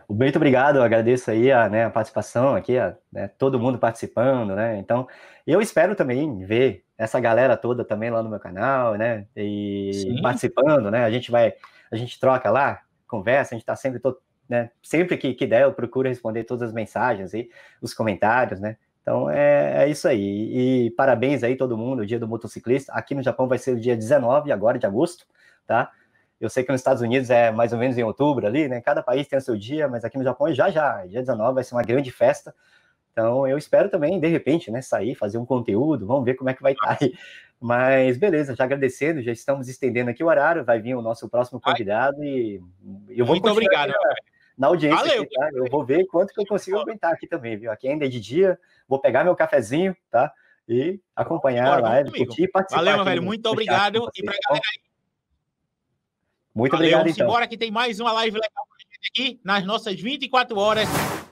Muito obrigado, agradeço aí a, né, a participação aqui, a, né, todo mundo participando, né? Então, eu espero também ver essa galera toda também lá no meu canal, né? E Sim. participando, né? A gente vai, a gente troca lá, conversa, a gente tá sempre todo, né? Sempre que, que der, eu procuro responder todas as mensagens e os comentários, né? Então é, é, isso aí. E parabéns aí todo mundo, o dia do motociclista. Aqui no Japão vai ser o dia 19 agora de agosto, tá? Eu sei que nos Estados Unidos é mais ou menos em outubro ali, né? Cada país tem o seu dia, mas aqui no Japão é já já. Dia 19 vai ser uma grande festa então, eu espero também, de repente, né, sair, fazer um conteúdo, vamos ver como é que vai estar tá aí. Mas, beleza, já agradecendo, já estamos estendendo aqui o horário, vai vir o nosso próximo convidado e eu vou Muito obrigado. Na, na audiência, Valeu, aqui, tá? eu vou ver quanto que eu consigo aguentar aqui também, viu? Aqui ainda é de dia, vou pegar meu cafezinho, tá? E acompanhar Bora, a live, curtir e participar. Valeu, aqui, velho, muito obrigado. E pra galera tá? aí. Muito Valeu, obrigado, então. agora que tem mais uma live legal gente aqui nas nossas 24 horas.